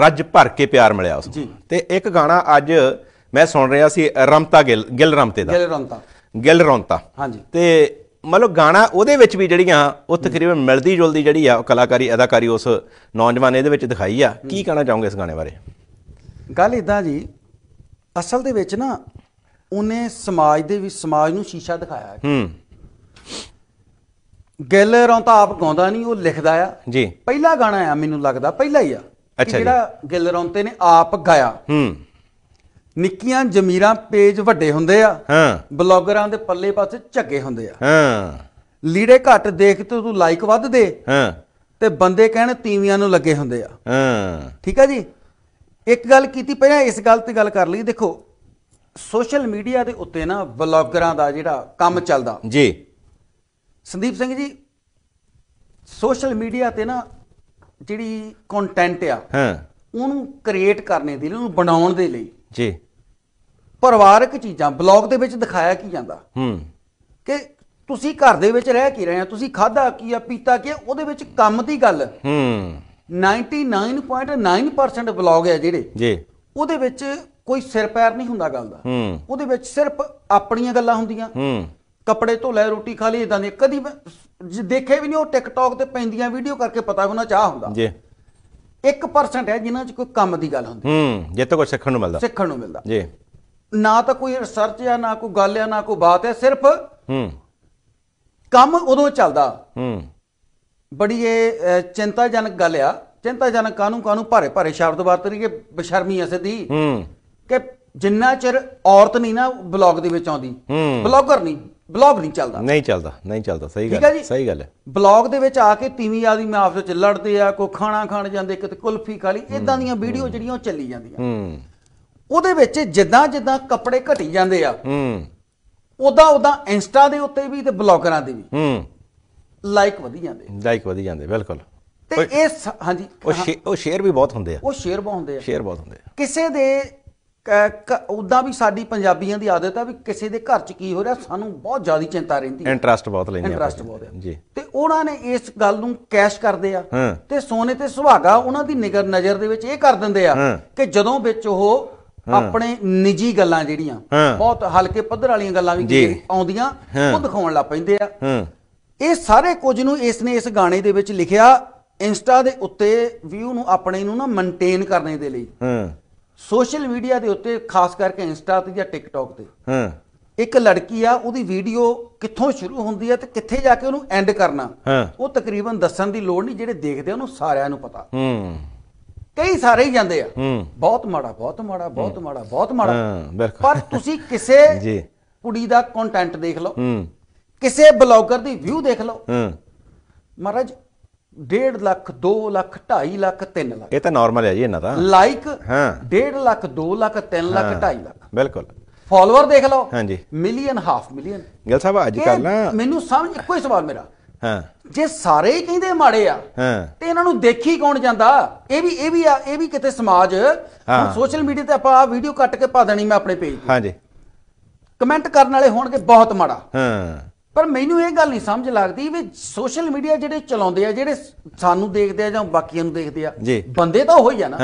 ਰੱਜ ਭਰ ਕੇ ਪਿਆਰ ਮਿਲਿਆ ਉਸ ਨੂੰ ਤੇ ਇੱਕ ਗਾਣਾ ਅੱਜ ਮੈਂ ਸੁਣ ਰਿਹਾ ਸੀ ਰਮਤਾ ਗਿੱਲ ਗਿੱਲ ਰਮਤੇ ਦਾ ਗਿੱਲ ਰਮਤਾ ਗਿੱਲ ਰਮਤਾ ਹਾਂਜੀ ਤੇ ਮਤਲਬ ਗਾਣਾ ਉਹਦੇ ਵਿੱਚ ਵੀ ਜਿਹੜੀਆਂ ਉਹ ਤਕਰੀਬਨ ਮਿਲਦੀ ਜੁਲਦੀ ਜਿਹੜੀ ਆ ਉਹ ਕਲਾਕਾਰੀ ਅਦਾਕਾਰੀ ਉਸ ਨੌਜਵਾਨ ਇਹਦੇ ਵਿੱਚ ਦਿਖਾਈ ਆ ਕੀ ਕਹਿਣਾ ਚਾਹੋਗੇ ਇਸ ਗਾਣੇ ਬਾਰੇ ਗੱਲ ਇਦਾਂ ਜੀ ਅਸਲ ਦੇ ਵਿੱਚ ਨਾ ਉਹਨੇ ਸਮਾਜ ਦੇ ਵੀ ਸਮਾਜ ਨੂੰ ਸ਼ੀਸ਼ਾ ਦਿਖਾਇਆ ਹੈ ਹੂੰ ਗਿੱਲ ਤਾਂ ਆਪ ਗਾਉਂਦਾ ਨਹੀਂ ਉਹ ਲਿਖਦਾ ਆ ਜੀ ਪਹਿਲਾ ਗਾਣਾ ਆ ਮੈਨੂੰ ਲੱਗਦਾ ਪਹਿਲਾ ਹੀ ਆ ਅੱਛਾ ਜਿਹੜਾ ਗਿੱਲ ਰੌਂਤੇ ਨੇ ਆਪ ਗਾਇਆ ਹੂੰ ਨਿੱਕੀਆਂ ਜ਼ਮੀਰਾਂ ਪੇਜ ਵੱਡੇ ਹੁੰਦੇ ਆ ਹਾਂ ਬਲੌਗਰਾਂ ਦੇ ਪੱਲੇ ਪਾਸੇ ਝੱਗੇ ਹੁੰਦੇ ਆ ਹਾਂ ਲੀੜੇ ਘੱਟ ਦੇਖ ਤੂੰ ਤੂੰ ਲਾਈਕ ਵੱਧ ਦੇ ਹਾਂ ਤੇ ਬੰਦੇ ਕਹਿਣ ਤੀਵੀਆਂ ਨੂੰ ਲੱਗੇ ਹੁੰਦੇ ਆ ਹਾਂ ਠੀਕ ਆ ਜੀ ਇੱਕ ਗੱਲ ਕੀਤੀ ਪਹਿਲਾਂ ਇਸ ਗੱਲ ਤੇ ਗੱਲ ਕਰ ਲਈ ਦੇਖੋ ਸੋਸ਼ਲ ਮੀਡੀਆ ਦੇ ਉੱਤੇ ਨਾ ਬਲੌਗਰਾਂ ਦਾ ਜਿਹੜਾ ਕੰਮ ਚੱਲਦਾ ਜੀ ਸੰਦੀਪ ਸਿੰਘ ਜੀ ਸੋਸ਼ਲ ਮੀਡੀਆ ਤੇ ਨਾ ਜਿਹੜੀ ਕੰਟੈਂਟ ਆ ਹਾਂ ਉਹਨੂੰ ਕ੍ਰੀਏਟ ਕਰਨੇ ਦੇ ਲਈ ਉਹਨੂੰ ਬਣਾਉਣ ਦੇ ਲਈ ਜੀ ਪਰਿਵਾਰਕ ਚੀਜ਼ਾਂ ਬਲੌਗ ਦੇ ਵਿੱਚ ਦਿਖਾਇਆ ਕੀ ਜਾਂਦਾ ਹੂੰ ਕਿ ਤੁਸੀਂ ਘਰ ਦੇ ਵਿੱਚ ਰਹਿ ਕੀ ਰਹੇ ਆ ਤੁਸੀਂ ਖਾਦਾ ਕੀ ਆ ਪੀਤਾ ਕੀ ਉਹਦੇ ਵਿੱਚ ਕੰਮ ਦੀ ਗੱਲ ਹੂੰ 99.9% ਬਲੌਗ ਆ ਜਿਹੜੇ ਜੀ ਉਹਦੇ ਵਿੱਚ ਕੋਈ ਸਿਰ ਪੈਰ ਨਹੀਂ ਹੁੰਦਾ ਗੱਲ ਦਾ ਹੂੰ ਉਹਦੇ ਵਿੱਚ ਸਿਰਫ ਆਪਣੀਆਂ ਗੱਲਾਂ ਹੁੰਦੀਆਂ ਹੂੰ ਕੱਪੜੇ ਧੋ ਲੈ ਰੋਟੀ ਖਾ ਲਈ ਇਦਾਂ ਦੀ ਕਦੀ ਜੇ ਦੇਖੇ ਵੀ ਨਹੀਂ ਉਹ ਟਿਕਟੌਕ ਤੇ ਪੈਂਦੀਆਂ ਵੀਡੀਓ ਕਰਕੇ ਪਤਾ ਉਹਨਾਂ ਚਾਹ ਹੁੰਦਾ ਜੀ 1% ਹੈ ਜਿਨ੍ਹਾਂ 'ਚ ਕੋਈ ਕੰਮ ਦੀ ਗੱਲ ਹੁੰਦੀ ਹੂੰ ਜੇ ਤਾਂ ਸਿੱਖਣ ਨੂੰ ਮਿਲਦਾ ਸਿੱਖਣ ਨੂੰ ਮਿਲਦਾ ਜੀ ਨਾ ਤਾਂ ਕੋਈ ਰਿਸਰਚ ਆ ਨਾ ਕੋਈ ਗੱਲ ਆ ਨਾ ਕੋਈ ਬਾਤ ਹੈ ਸਿਰਫ ਹੂੰ ਕੰਮ ਉਦੋਂ ਚੱਲਦਾ ਹੂੰ ਬੜੀ ਇਹ ਚਿੰਤਾਜਨਕ ਗੱਲ ਆ ਚਿੰਤਾਜਨਕ ਕਾਨੂੰ ਕਾਨੂੰ ਭਾਰੇ ਭਾਰੇ ਸ਼ਬਦ ਵਰਤ ਰਹੀ ਕਿ ਬਸ਼ਰਮੀ ਅਸਦੀ ਹੂੰ ਕਿ ਜਿੰਨਾ ਚਿਰ ਔਰਤ ਨਹੀਂ ਨਾ ਬਲੌਗ ਦੇ ਵਿੱਚ ਆਉਂਦੀ ਬਲੌਗਰ ਨਹੀਂ ਬਲੌਗ ਨਹੀਂ ਚੱਲਦਾ ਨਹੀਂ ਚੱਲਦਾ ਨਹੀਂ ਚੱਲਦਾ ਸਹੀ ਗੱਲ ਸਹੀ ਗੱਲ ਹੈ ਬਲੌਗ ਦੇ ਵਿੱਚ ਆ ਕੇ ਤੀਵੀਂ ਆਦੀ ਮੈਂ ਆਪਸ ਵਿੱਚ ਲੜਦੇ ਆ ਕੋਈ ਖਾਣਾ ਖਾਣ ਜਾਂਦੇ ਕਿਤੇ ਕੁਲਫੀ ਖਾ ਲਈ ਇਦਾਂ ਦੀਆਂ ਵੀਡੀਓ ਜਿਹੜੀਆਂ ਉਹ ਚੱਲੀ ਜਾਂਦੀਆਂ ਉਹਦੇ ਵਿੱਚ ਜਿੱਦਾਂ ਜਿੱਦਾਂ ਕੱਪੜੇ ਘਟੀ ਜਾਂਦੇ ਆ ਹੂੰ ਉਦਾਂ ਉਦਾਂ ਇੰਸਟਾ ਦੇ ਉੱਤੇ ਵੀ ਤੇ ਬਲੌਗਰਾਂ ਦੇ ਵੀ ਹੂੰ ਲਾਈਕ ਵਧੀ ਜਾਂਦੇ ਲਾਈਕ ਵਧੀ ਜਾਂਦੇ ਬਿਲਕੁਲ ਤੇ ਇਹ ਹਾਂਜੀ ਉਹ ਸ਼ੇਅਰ ਵੀ ਬਹੁਤ ਹੁੰਦੇ ਆ ਉਹ ਸ਼ੇਅਰ ਬਹੁਤ ਹੁੰਦੇ ਆ ਸ਼ੇਅਰ ਬਹੁਤ ਹੁੰਦੇ ਆ ਕਿਸੇ ਦੇ ਉਦਾਂ ਵੀ ਸਾਡੀ ਪੰਜਾਬੀਆਂ ਦੀ ਆਦਤ ਆ ਵੀ ਕਿਸੇ ਦੇ ਘਰ 'ਚ ਕੀ ਹੋ ਰਿਹਾ ਸਾਨੂੰ ਬਹੁਤ ਜ਼ਿਆਦਾ ਚਿੰਤਾ ਰਹਿੰਦੀ ਹੈ ਇੰਟਰਸਟ ਬਹੁਤ ਲੈਂਦੇ ਆ ਇੰਟਰਸਟ ਬਹੁਤ ਹੈ ਜੀ ਤੇ ਉਹਨਾਂ ਨੇ ਇਸ ਗੱਲ ਨੂੰ ਕੈਸ਼ ਕਰਦੇ ਆ ਤੇ ਸੋਨੇ ਤੇ ਸੁਹਾਗਾ ਉਹਨਾਂ ਦੀ ਨਿਗਰ ਨਜ਼ਰ ਦੇ ਵਿੱਚ ਇਹ ਕਰ ਦਿੰਦੇ ਆ ਕਿ ਜਦੋਂ ਵਿੱਚ ਉਹ ਆਪਣੇ ਨਿੱਜੀ ਗੱਲਾਂ ਜਿਹੜੀਆਂ ਬਹੁਤ ਹਲਕੇ ਪੱਧਰ ਵਾਲੀਆਂ ਗੱਲਾਂ ਵੀ ਆਉਂਦੀਆਂ ਉਹ ਦਿਖਾਉਣ ਲੱਗ ਪੈਂਦੇ ਆ ਇਹ ਸਾਰੇ ਕੁਝ ਨੂੰ ਇਸ ਨੇ ਇਸ ਗਾਣੇ ਦੇ ਵਿੱਚ ਲਿਖਿਆ ਇੰਸਟਾ ਦੇ ਉੱਤੇ ਵਿਊ ਨੂੰ ਆਪਣੇ ਨੂੰ ਨਾ ਮੇਨਟੇਨ ਕਰਨੇ ਦੇ ਲਈ ਸੋਸ਼ਲ ਮੀਡੀਆ ਦੇ ਉੱਤੇ ਖਾਸ ਕਰਕੇ ਇੰਸਟਾ ਤੇ ਜਾਂ ਟਿਕਟੌਕ ਤੇ ਹਾਂ ਇੱਕ ਲੜਕੀ ਆ ਉਹਦੀ ਵੀਡੀਓ ਕਿੱਥੋਂ ਸ਼ੁਰੂ ਹੁੰਦੀ ਆ ਤੇ ਕਿੱਥੇ ਜਾ ਕੇ ਉਹਨੂੰ ਐਂਡ ਕਰਨਾ ਉਹ ਤਕਰੀਬਨ ਦੱਸਣ ਦੀ ਲੋੜ ਨਹੀਂ ਜਿਹੜੇ ਦੇਖਦੇ ਉਹਨੂੰ ਸਾਰਿਆਂ ਨੂੰ ਪਤਾ ਹੂੰ ਕਈ ਸਾਰੇ ਹੀ ਜਾਂਦੇ ਆ ਬਹੁਤ ਮਾੜਾ ਬਹੁਤ ਮਾੜਾ ਬਹੁਤ ਮਾੜਾ ਬਹੁਤ ਮਾੜਾ ਹਾਂ ਪਰ ਤੁਸੀਂ ਕਿਸੇ ਜੀ ਕੁੜੀ ਦਾ ਕੰਟੈਂਟ ਦੇਖ ਲਓ ਕਿਸੇ ਬਲੌਗਰ ਦੀ ਵਿਊ ਦੇਖ ਲਓ ਹੂੰ ਮਹਾਰਾਜ 1.5 ਲੱਖ 2 ਲੱਖ 2.5 ਲੱਖ 3 ਲੱਖ ਇਹ ਤਾਂ ਨਾਰਮਲ ਹੈ ਜੀ ਇਹਨਾਂ ਦਾ ਲਾਈਕ ਹਾਂ 1.5 ਲੱਖ 2 ਲੱਖ 3 ਲੱਖ 2.5 ਲੱਖ ਬਿਲਕੁਲ ਫਾਲੋਅਰ ਦੇਖ ਲਓ ਹਾਂਜੀ million half million Gill Sahib ਅੱਜ ਕੱਲ ਨਾ ਮੈਨੂੰ ਸਮਝ ਇੱਕੋ ਹੀ ਸਵਾਲ ਮੇਰਾ ਹਾਂ ਜੇ ਸਾਰੇ ਹੀ ਕਹਿੰਦੇ ਮਾੜੇ ਆ ਹਾਂ ਤੇ ਇਹਨਾਂ ਨੂੰ ਦੇਖੀ ਕੌਣ ਜਾਂਦਾ ਇਹ ਵੀ ਇਹ ਵੀ ਆ ਇਹ ਵੀ ਕਿਤੇ ਸਮਾਜ ਹੁਣ ਸੋਸ਼ਲ ਮੀਡੀਆ ਤੇ ਆਪਾਂ ਆ ਵੀਡੀਓ ਕੱਟ ਕੇ ਪਾ ਦੇਣੀ ਮੈਂ ਆਪਣੇ ਪੇਜ ਤੇ ਹਾਂਜੀ ਕਮੈਂਟ ਕਰਨ ਵਾਲੇ ਹੋਣਗੇ ਬਹੁਤ ਮਾੜਾ ਹਾਂ ਪਰ ਮੈਨੂੰ ਇਹ ਗੱਲ ਨਹੀਂ ਸਮਝ ਲੱਗਦੀ ਵੀ ਸੋਸ਼ਲ ਮੀਡੀਆ ਜਿਹੜੇ ਚਲਾਉਂਦੇ ਆ ਜਿਹੜੇ ਸਾਨੂੰ ਦੇਖਦੇ ਆ ਜਾਂ ਬਾਕੀਆਂ ਨੂੰ ਦੇਖਦੇ ਆ ਬੰਦੇ ਤਾਂ ਉਹੀ ਆ ਨਾ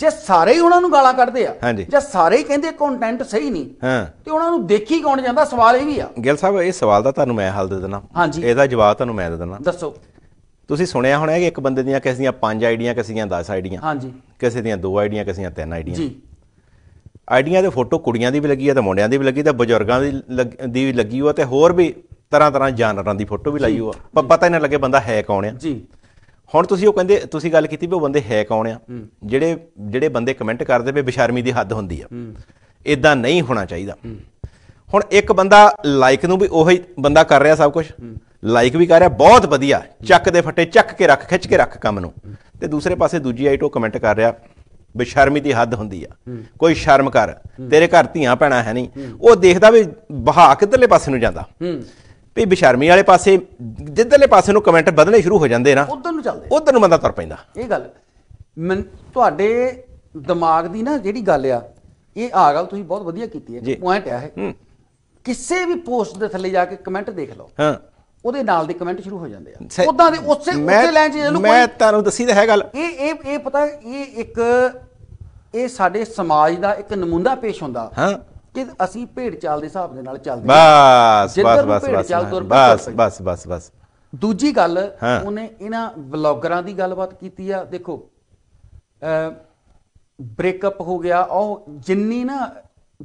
ਜੇ ਸਾਰੇ ਹੀ ਉਹਨਾਂ ਨੂੰ ਗਾਲਾਂ ਕੱਢਦੇ ਆ ਜੇ ਸਾਰੇ ਹੀ ਕਹਿੰਦੇ ਕੰਟੈਂਟ ਸਹੀ ਨਹੀਂ ਤੇ ਉਹਨਾਂ ਨੂੰ ਦੇਖੀ ਕੌਣ ਜਾਂਦਾ ਸਵਾਲ ਇਹ ਵੀ ਆ ਗਿੱਲ ਸਾਹਿਬ ਇਹ ਸਵਾਲ ਦਾ ਤੁਹਾਨੂੰ ਮੈਂ ਹੱਲ ਦੇ ਦੇਣਾ ਇਹਦਾ ਜਵਾਬ ਤੁਹਾਨੂੰ ਮੈਂ ਦੇ ਦੇਣਾ ਦੱਸੋ ਤੁਸੀਂ ਸੁਣਿਆ ਹੋਣਾ ਕਿ ਇੱਕ ਬੰਦੇ ਦੀਆਂ ਕਿਸੇ ਦੀਆਂ 5 ਆਈਡੀਆਂ ਕਿਸੇ ਦੀਆਂ 10 ਆਈਡੀਆਂ ਹਾਂਜੀ ਕਿਸੇ ਦੀਆਂ 2 ਆਈਡੀਆਂ ਕਿਸੇ ਦੀਆਂ 3 ਆਈਡੀਆਂ ਜੀ ਆਈਡੀਆਂ ਦੇ ਫੋਟੋ ਕੁੜੀਆਂ ਦੀ ਵੀ ਲੱਗੀ ਆ ਤੇ ਮੁੰਡਿਆਂ ਦੀ ਵੀ ਲੱਗੀ ਤੇ ਬਜ਼ੁਰਗਾਂ ਦੀ ਵੀ ਲੱਗੀ ਹੋਆ ਤੇ ਹੋਰ ਵੀ ਤਰ੍ਹਾਂ ਤਰ੍ਹਾਂ ਜਾਨਵਰਾਂ ਦੀ ਫੋਟੋ ਵੀ ਲਾਈ ਹੋ ਪਰ ਪਤਾ ਹੀ ਨਾ ਲੱਗੇ ਬੰਦਾ ਹੈ ਕੌਣ ਆ ਜੀ ਹੁਣ ਤੁਸੀਂ ਉਹ ਕਹਿੰਦੇ ਤੁਸੀਂ ਗੱਲ ਕੀਤੀ ਵੀ ਉਹ ਬੰਦੇ ਹੈ ਕੌਣ ਆ ਜਿਹੜੇ ਜਿਹੜੇ ਬੰਦੇ ਕਮੈਂਟ ਕਰਦੇ ਵੀ ਬਿਸ਼ਰਮੀ ਦੀ ਹੱਦ ਹੁੰਦੀ ਆ ਇਦਾਂ ਨਹੀਂ ਹੋਣਾ ਚਾਹੀਦਾ ਹੁਣ ਇੱਕ ਬੰਦਾ ਲਾਈਕ ਨੂੰ ਵੀ ਉਹੀ ਬੰਦਾ ਕਰ ਰਿਹਾ ਸਭ ਕੁਝ ਲਾਈਕ ਵੀ ਕਰ ਰਿਹਾ ਬਹੁਤ ਵਧੀਆ ਚੱਕ ਦੇ ਫੱਟੇ ਚੱਕ ਕੇ ਰੱਖ ਖਿੱਚ ਕੇ ਰੱਖ ਕੰਮ ਨੂੰ ਤੇ ਦੂਸਰੇ ਪਾਸੇ ਦੂਜੀ ਆਈਟੋ ਕਮੈਂਟ ਕਰ ਰਿਹਾ ਬਿਸ਼ਰਮੀ ਦੀ ਹੱਦ ਹੁੰਦੀ ਆ ਕੋਈ ਸ਼ਰਮ ਕਰ ਤੇਰੇ ਘਰ ਧੀਆਂ ਪੈਣਾ ਹੈ ਨਹੀਂ ਉਹ ਦੇਖਦਾ ਵੀ ਬਹਾ ਕਿੱਧਰਲੇ ਪਾਸੇ ਨੂੰ ਜਾਂਦਾ ਵੀ ਬਿਸ਼ਰਮੀ ਵਾਲੇ ਪਾਸੇ ਜਿੱਧਰਲੇ ਪਾਸੇ ਨੂੰ ਕਮੈਂਟ ਵਧਣੇ ਸ਼ੁਰੂ ਹੋ ਜਾਂਦੇ ਨਾ ਉਧਰ ਨੂੰ ਚੱਲਦੇ ਉਧਰ ਨੂੰ ਬੰਦਾ ਤੁਰ ਪੈਂਦਾ ਇਹ ਗੱਲ ਮੈਂ ਤੁਹਾਡੇ ਦਿਮਾਗ ਦੀ ਨਾ ਜਿਹੜੀ ਗੱਲ ਆ ਇਹ ਆ ਗੱਲ ਤੁਸੀਂ ਬਹੁਤ ਵਧੀਆ ਕੀਤੀ ਹੈ ਪੁਆਇੰਟ ਆ ਇਹ ਕਿਸੇ ਵੀ ਪੋਸਟ ਦੇ ਥੱਲੇ ਜਾ ਕੇ ਕਮੈਂਟ ਦੇਖ ਲਓ ਹਾਂ ਉਹਦੇ ਨਾਲ ਦੇ ਕਮੈਂਟ ਸ਼ੁਰੂ ਹੋ ਜਾਂਦੇ ਆ ਉਦਾਂ ਦੇ ਉਸੇ ਉਸੇ ਲਾਈਨ 'ਚ ਇਹਨੂੰ ਮੈਂ ਤੁਹਾਨੂੰ ਦੱਸੀ ਤਾਂ ਹੈ ਗੱਲ ਇਹ ਇਹ ਇਹ ਪਤਾ ਇਹ ਇੱਕ ਇਹ ਸਾਡੇ ਸਮਾਜ ਦਾ ਇੱਕ ਨਮੂਨਾ ਪੇਸ਼ ਹੁੰਦਾ ਹਾਂ ਕਿ ਅਸੀਂ ਭੇਡ ਚਾਲ ਦੇ ਹਿਸਾਬ ਦੇ ਨਾਲ ਚੱਲਦੇ ਬਸ ਬਸ ਬਸ ਬਸ ਬਸ ਬਸ ਬਸ ਦੂਜੀ ਗੱਲ ਉਹਨੇ ਇਹਨਾਂ ਬਲੌਗਰਾਂ ਦੀ ਗੱਲਬਾਤ ਕੀਤੀ ਆ ਦੇਖੋ ਬ੍ਰੇਕਅਪ ਹੋ ਗਿਆ ਉਹ ਜਿੰਨੀ ਨਾ